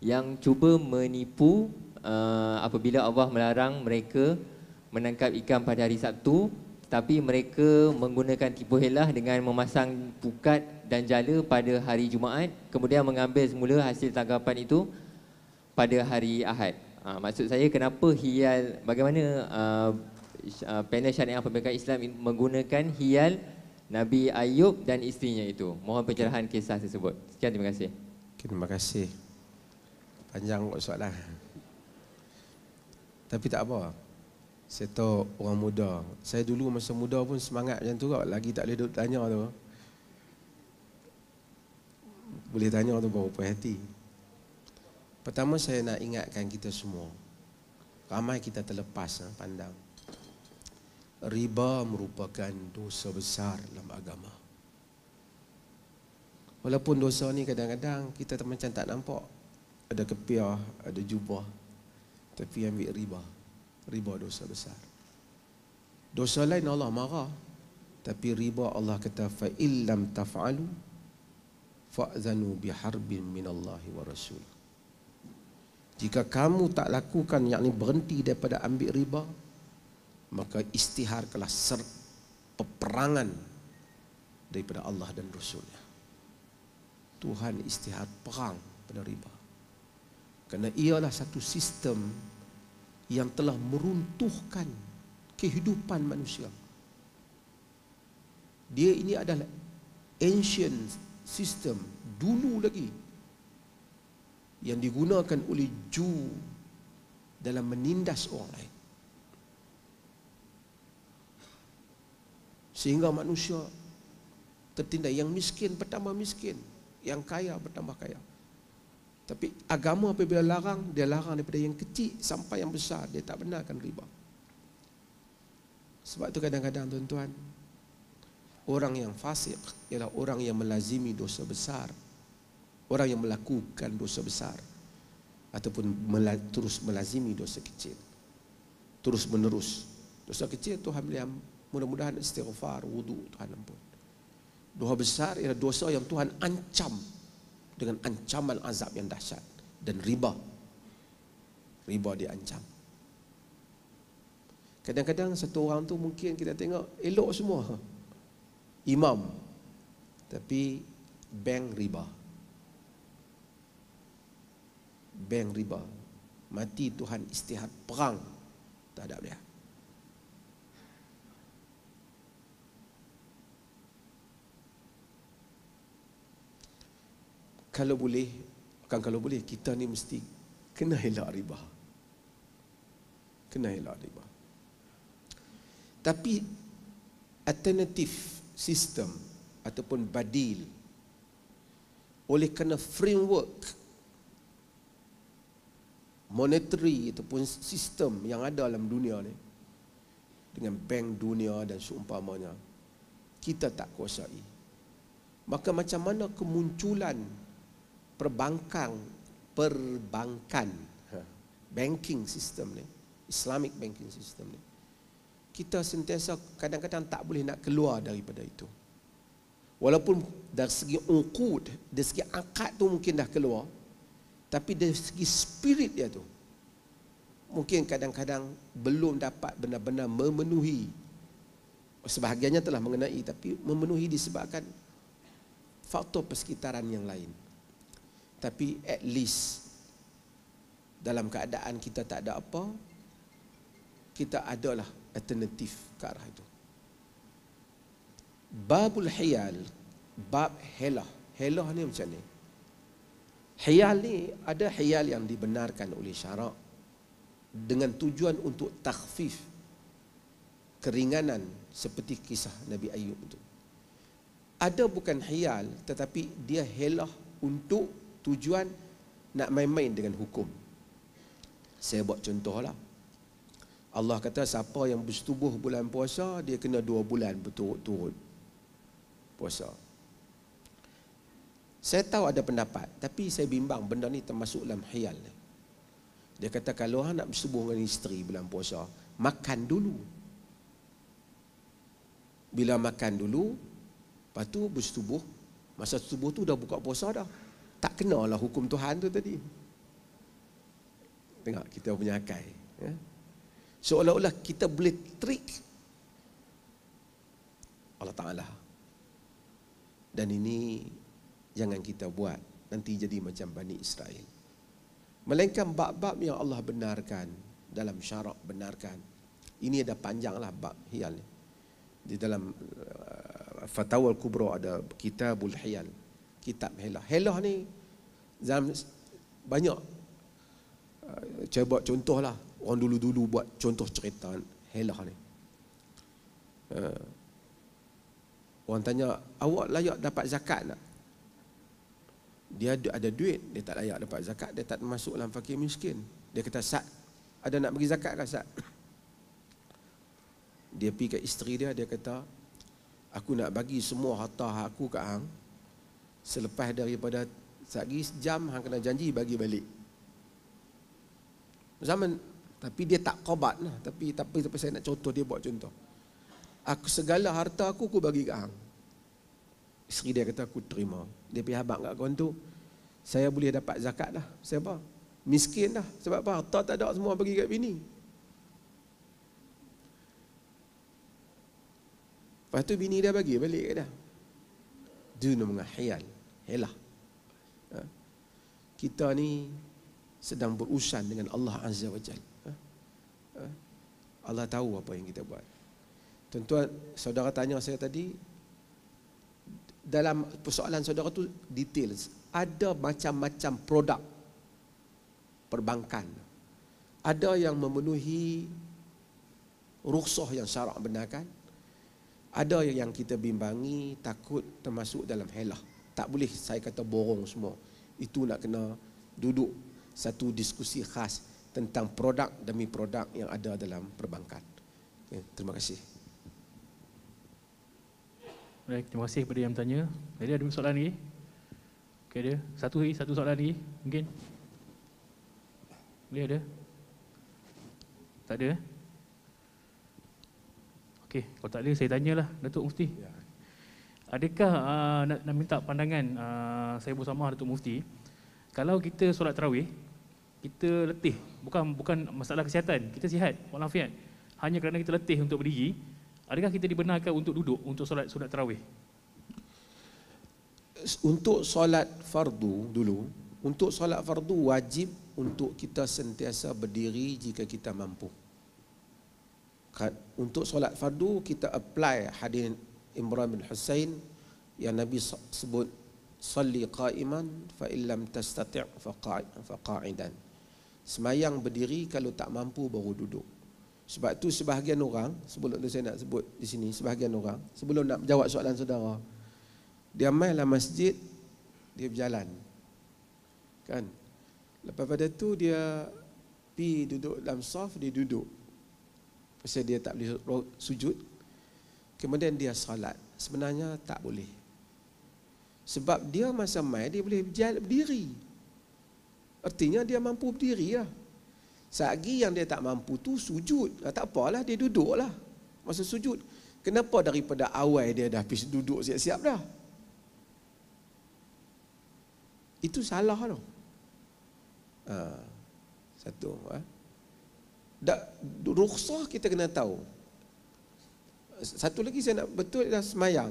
yang cuba menipu uh, apabila Allah melarang mereka menangkap ikan pada hari Sabtu tapi mereka menggunakan tipu helah dengan memasang pukat dan jala pada hari Jumaat kemudian mengambil semula hasil tangkapan itu pada hari Ahad. Uh, maksud saya kenapa hial bagaimana uh, Uh, panel syariah pemegang Islam menggunakan hial Nabi Ayub dan istrinya itu. Mohon pencerahan kisah tersebut. Sekian terima kasih. Okay, terima kasih. Panjang kot soalan. Tapi tak apa. Saya tahu orang muda. Saya dulu masa muda pun semangat macam tu kot. Lagi tak boleh duduk tanya tu. Boleh tanya tu bawa puas hati. Pertama saya nak ingatkan kita semua. Ramai kita terlepas eh, pandang riba merupakan dosa besar dalam agama. Walaupun dosa ni kadang-kadang kita macam tak nampak. Ada kepiah, ada jubah. Tapi ambil riba. Riba dosa besar. Dosa lain Allah marah. Tapi riba Allah kata fa illam taf'alu fa'zanu bi harbin min minallahi wa rasul. Jika kamu tak lakukan yakni berhenti daripada ambil riba, maka istihar kelas ser peperangan daripada Allah dan Rasulnya. Tuhan istihar perang pada riba. Kerana ialah satu sistem yang telah meruntuhkan kehidupan manusia. Dia ini adalah ancient system dulu lagi yang digunakan oleh Jew dalam menindas orang lain. sehingga manusia tertindas yang miskin bertambah miskin yang kaya bertambah kaya tapi agama apabila larang dia larang daripada yang kecil sampai yang besar dia tak benarkan riba sebab itu kadang-kadang tuan-tuan orang yang fasik ialah orang yang melazimi dosa besar orang yang melakukan dosa besar ataupun terus melazimi dosa kecil terus menerus dosa kecil itu boleh Mudah-mudahan istighfar, wudhu Tuhan ampun. doa besar ialah dosa yang Tuhan ancam dengan ancaman azab yang dahsyat dan riba. Riba diancam. Kadang-kadang satu orang tu mungkin kita tengok elok semua. Imam. Tapi bank riba. Bank riba. Mati Tuhan istihad perang terhadap dia. kalau boleh, bukan kalau boleh, kita ni mesti kena elak riba. Kena elak riba. Tapi alternatif sistem ataupun badil oleh kerana framework monetary ataupun sistem yang ada dalam dunia ni dengan bank dunia dan seumpamanya kita tak kuasai maka macam mana kemunculan perbankan perbankan ha. banking system ni Islamic banking system ni kita sentiasa kadang-kadang tak boleh nak keluar daripada itu walaupun dari segi ukut dari segi akad tu mungkin dah keluar tapi dari segi spirit dia tu mungkin kadang-kadang belum dapat benar-benar memenuhi sebahagiannya telah mengenai tapi memenuhi disebabkan faktor persekitaran yang lain tapi at least dalam keadaan kita tak ada apa, kita adalah alternatif ke arah itu. Babul hiyal, bab helah. Helah ni macam ni. Hiyal ni ada hiyal yang dibenarkan oleh syarak dengan tujuan untuk takfif keringanan seperti kisah Nabi Ayub itu. Ada bukan hiyal tetapi dia helah untuk tujuan nak main-main dengan hukum. Saya buat contohlah. Allah kata siapa yang bersetubuh bulan puasa, dia kena dua bulan berturut-turut puasa. Saya tahu ada pendapat, tapi saya bimbang benda ni termasuk dalam hayal. Dia kata kalau orang nak bersetubuh dengan isteri bulan puasa, makan dulu. Bila makan dulu, lepas tu bersetubuh, masa setubuh tu dah buka puasa dah tak lah hukum Tuhan tu tadi. Tengok kita punya akal. Ya? Seolah-olah kita boleh trick Allah Ta'ala. Dan ini jangan kita buat. Nanti jadi macam Bani Israel. Melainkan bab-bab yang Allah benarkan. Dalam syarak benarkan. Ini ada panjang lah bab hial. Di dalam uh, Fatawa Al-Kubra ada kitabul hial kitab Helah. Helah ni Zaman banyak uh, saya buat contoh lah orang dulu-dulu buat contoh cerita Helah ni. Uh, orang tanya awak layak dapat zakat tak? Dia ada duit, dia tak layak dapat zakat, dia tak masuk dalam fakir miskin. Dia kata, Sat, ada nak bagi zakat ke Sat? Dia pergi ke isteri dia, dia kata, aku nak bagi semua harta aku ke Hang, Selepas daripada sehari sejam hang kena janji bagi balik. Zaman tapi dia tak kobat lah. Tapi, tapi tapi saya nak contoh dia buat contoh. Aku segala harta aku aku bagi kat hang. Isteri dia kata aku terima. Dia pergi habaq kat kawan tu. Saya boleh dapat zakat dah. Siapa? Miskin lah. Sebab apa? Harta tak ada semua bagi kat bini. Lepas tu bini dia bagi balik kat dia. Dunum ngahiyal. Helah. Ha? Kita ni sedang berusan dengan Allah Azza wa Jal. Ha? Ha? Allah tahu apa yang kita buat. Tuan-tuan, saudara tanya saya tadi, dalam persoalan saudara tu details. Ada macam-macam produk perbankan. Ada yang memenuhi rukhsah yang syarak benarkan. Ada yang kita bimbangi, takut termasuk dalam helah tak boleh saya kata borong semua. Itu nak kena duduk satu diskusi khas tentang produk demi produk yang ada dalam perbankan. Okay, terima kasih. Baik, terima kasih kepada yang bertanya. Jadi ada soalan lagi? Okay, ada. Satu lagi, satu soalan lagi mungkin. Boleh ada? Tak ada? Eh? Okey, kalau tak ada saya tanyalah Datuk Mufti. Ya. Adakah uh, nak, nak minta pandangan uh, ah, saya bersama Datuk Mufti kalau kita solat tarawih kita letih bukan bukan masalah kesihatan kita sihat walafiat hanya kerana kita letih untuk berdiri adakah kita dibenarkan untuk duduk untuk solat solat tarawih untuk solat fardu dulu untuk solat fardu wajib untuk kita sentiasa berdiri jika kita mampu untuk solat fardu kita apply hadis Imran bin Hussein yang Nabi sebut salli qaiman fa illam tastati' fa qa'idan. Semayang berdiri kalau tak mampu baru duduk. Sebab tu sebahagian orang sebelum tu saya nak sebut di sini sebahagian orang sebelum nak jawab soalan saudara dia mailah masjid dia berjalan. Kan? Lepas pada tu dia pi duduk dalam saf dia duduk. Pasal dia tak boleh sujud kemudian dia salat sebenarnya tak boleh sebab dia masa mai dia boleh berdiri artinya dia mampu berdiri lah Sagi yang dia tak mampu tu sujud ah, tak apalah dia duduk lah masa sujud kenapa daripada awal dia dah habis duduk siap-siap dah itu salah tu ha, ah, satu ha. Da, rukhsah kita kena tahu satu lagi saya nak betul dah semayang.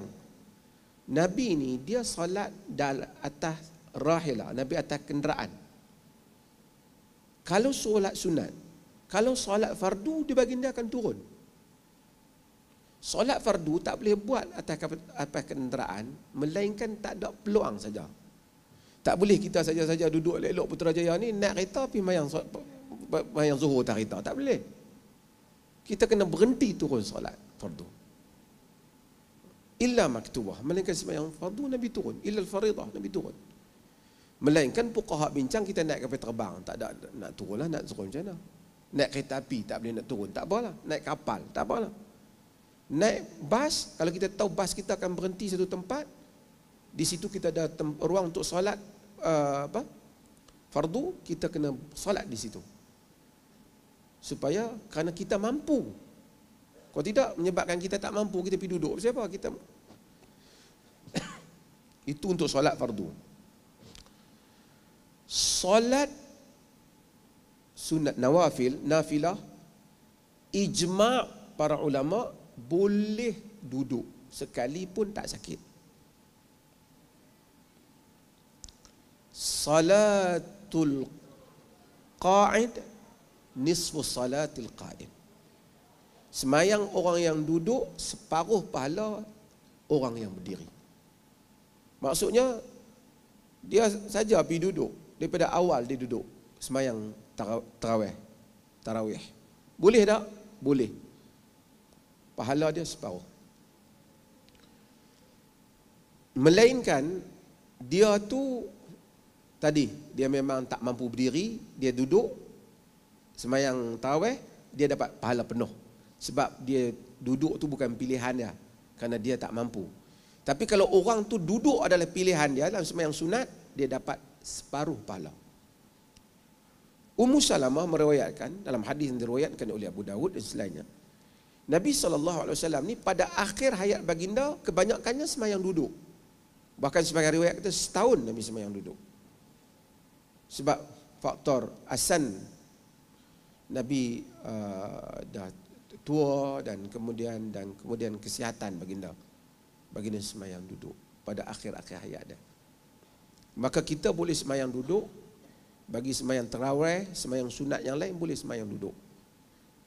Nabi ni dia solat dal atas rahila, Nabi atas kenderaan. Kalau solat sunat, kalau solat fardu dia baginda akan turun. Solat fardu tak boleh buat atas apa kenderaan melainkan tak ada peluang saja. Tak boleh kita saja-saja duduk elok Putrajaya ni nak kereta pergi mayang mayang Zuhur tak kereta, tak boleh. Kita kena berhenti turun solat fardu illa maktubah melainkan yang fardu nabi turun illa al-faridah nabi turun melainkan fuqaha bincang kita naik kapal terbang tak ada nak turunlah nak turun macam mana naik kereta api tak boleh nak turun tak apalah naik kapal tak apalah naik bas kalau kita tahu bas kita akan berhenti satu tempat di situ kita ada ruang untuk solat uh, apa fardu kita kena solat di situ supaya kerana kita mampu kalau tidak menyebabkan kita tak mampu kita pergi duduk siapa kita itu untuk solat fardu. Solat sunat nawafil, nafilah, ijma' para ulama boleh duduk sekalipun tak sakit. Salatul qa'id nisfu salatul qa'id. Semayang orang yang duduk separuh pahala orang yang berdiri. Maksudnya dia saja pi duduk daripada awal dia duduk semayang tarawih. Tarawih. Boleh tak? Boleh. Pahala dia separuh. Melainkan dia tu tadi dia memang tak mampu berdiri, dia duduk semayang tarawih, dia dapat pahala penuh. Sebab dia duduk tu bukan pilihan dia kerana dia tak mampu tapi kalau orang tu duduk adalah pilihan dia dalam sembahyang sunat, dia dapat separuh pahala. Ummu Salamah meriwayatkan dalam hadis yang diriwayatkan oleh Abu Dawud dan selainnya. Nabi SAW ni pada akhir hayat baginda kebanyakannya semayang duduk. Bahkan sebagai riwayat kata setahun Nabi semayang duduk. Sebab faktor asan Nabi uh, dah tua dan kemudian dan kemudian kesihatan baginda baginda semayang duduk pada akhir-akhir hayat dia. Maka kita boleh semayang duduk, bagi semayang terawih, semayang sunat yang lain boleh semayang duduk.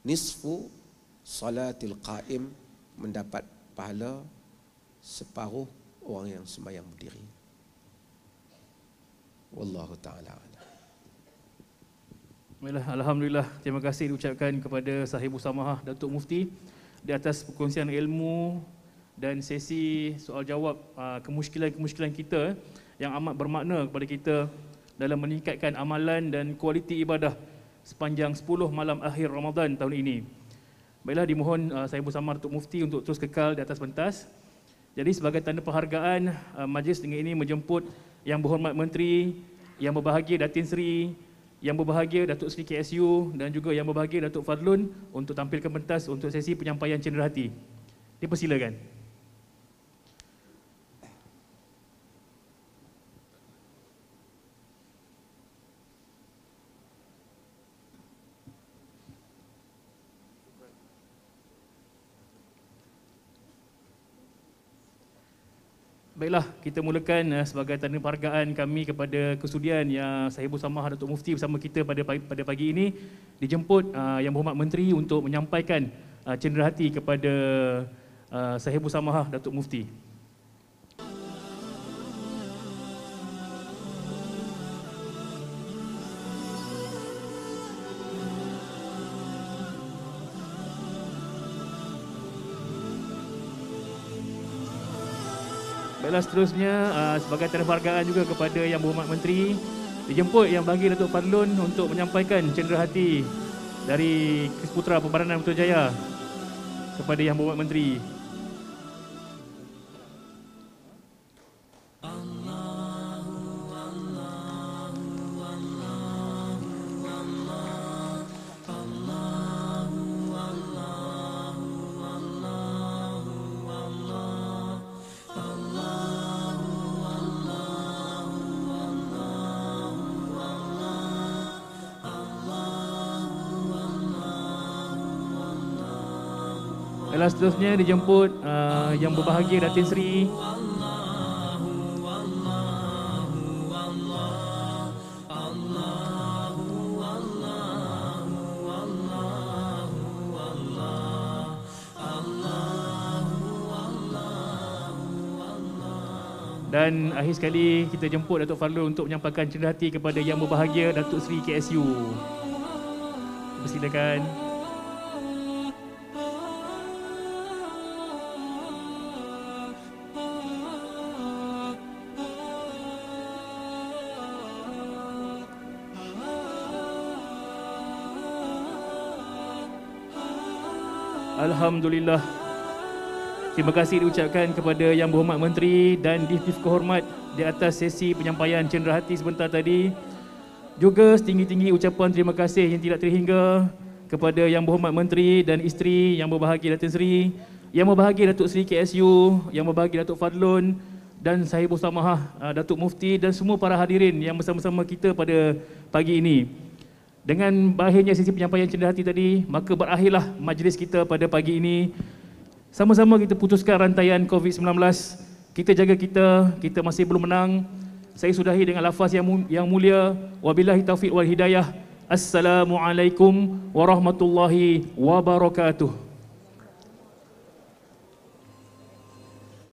Nisfu salatil qaim mendapat pahala separuh orang yang semayang berdiri. Wallahu ta'ala Baiklah, Alhamdulillah. Terima kasih diucapkan kepada sahibu samaha Datuk Mufti di atas perkongsian ilmu dan sesi soal jawab uh, kemuskilan-kemuskilan kita eh, yang amat bermakna kepada kita dalam meningkatkan amalan dan kualiti ibadah sepanjang 10 malam akhir Ramadan tahun ini. Baiklah dimohon uh, saya Ibu Samar untuk mufti untuk terus kekal di atas pentas. Jadi sebagai tanda penghargaan uh, majlis dengan ini menjemput yang berhormat menteri, yang berbahagia Datin Seri, yang berbahagia Datuk Seri KSU dan juga yang berbahagia Datuk Fadlun untuk tampilkan pentas untuk sesi penyampaian cenderahati. Dipersilakan. persilakan. Baiklah, kita mulakan eh, sebagai tanda penghargaan kami kepada kesudian yang Sahibul Samah Datuk Mufti bersama kita pada pagi, pada pagi ini dijemput uh, Yang Berhormat Menteri untuk menyampaikan uh, eh, cenderahati kepada uh, Sahibul Samah Datuk Mufti. Baiklah seterusnya uh, sebagai terhargaan juga kepada Yang Berhormat Menteri dijemput Yang Bahagia Datuk padlun untuk menyampaikan cenderahati dari Kesputra Pembaranan Putrajaya kepada Yang Berhormat Menteri. seterusnya dijemput uh, yang berbahagia Datin Sri Dan akhir sekali kita jemput Datuk Farlo untuk menyampaikan cerita hati kepada yang berbahagia Datuk Sri KSU. Bersilakan. Alhamdulillah. Terima kasih diucapkan kepada Yang Berhormat Menteri dan dif Kehormat di atas sesi penyampaian cenderahati sebentar tadi. Juga setinggi-tinggi ucapan terima kasih yang tidak terhingga kepada Yang Berhormat Menteri dan isteri Yang Berbahagia datuk Seri, Yang Berbahagia Datuk Seri KSU, Yang Berbahagia Datuk Fadlun dan Sahib Ustaz Mahah, uh, Datuk Mufti dan semua para hadirin yang bersama-sama kita pada pagi ini. Dengan berakhirnya sesi penyampaian cerita hati tadi, maka berakhirlah majlis kita pada pagi ini. Sama-sama kita putuskan rantaian COVID-19. Kita jaga kita, kita masih belum menang. Saya sudahi dengan lafaz yang, yang mulia. Wabillahi taufiq wal hidayah. Assalamualaikum warahmatullahi wabarakatuh.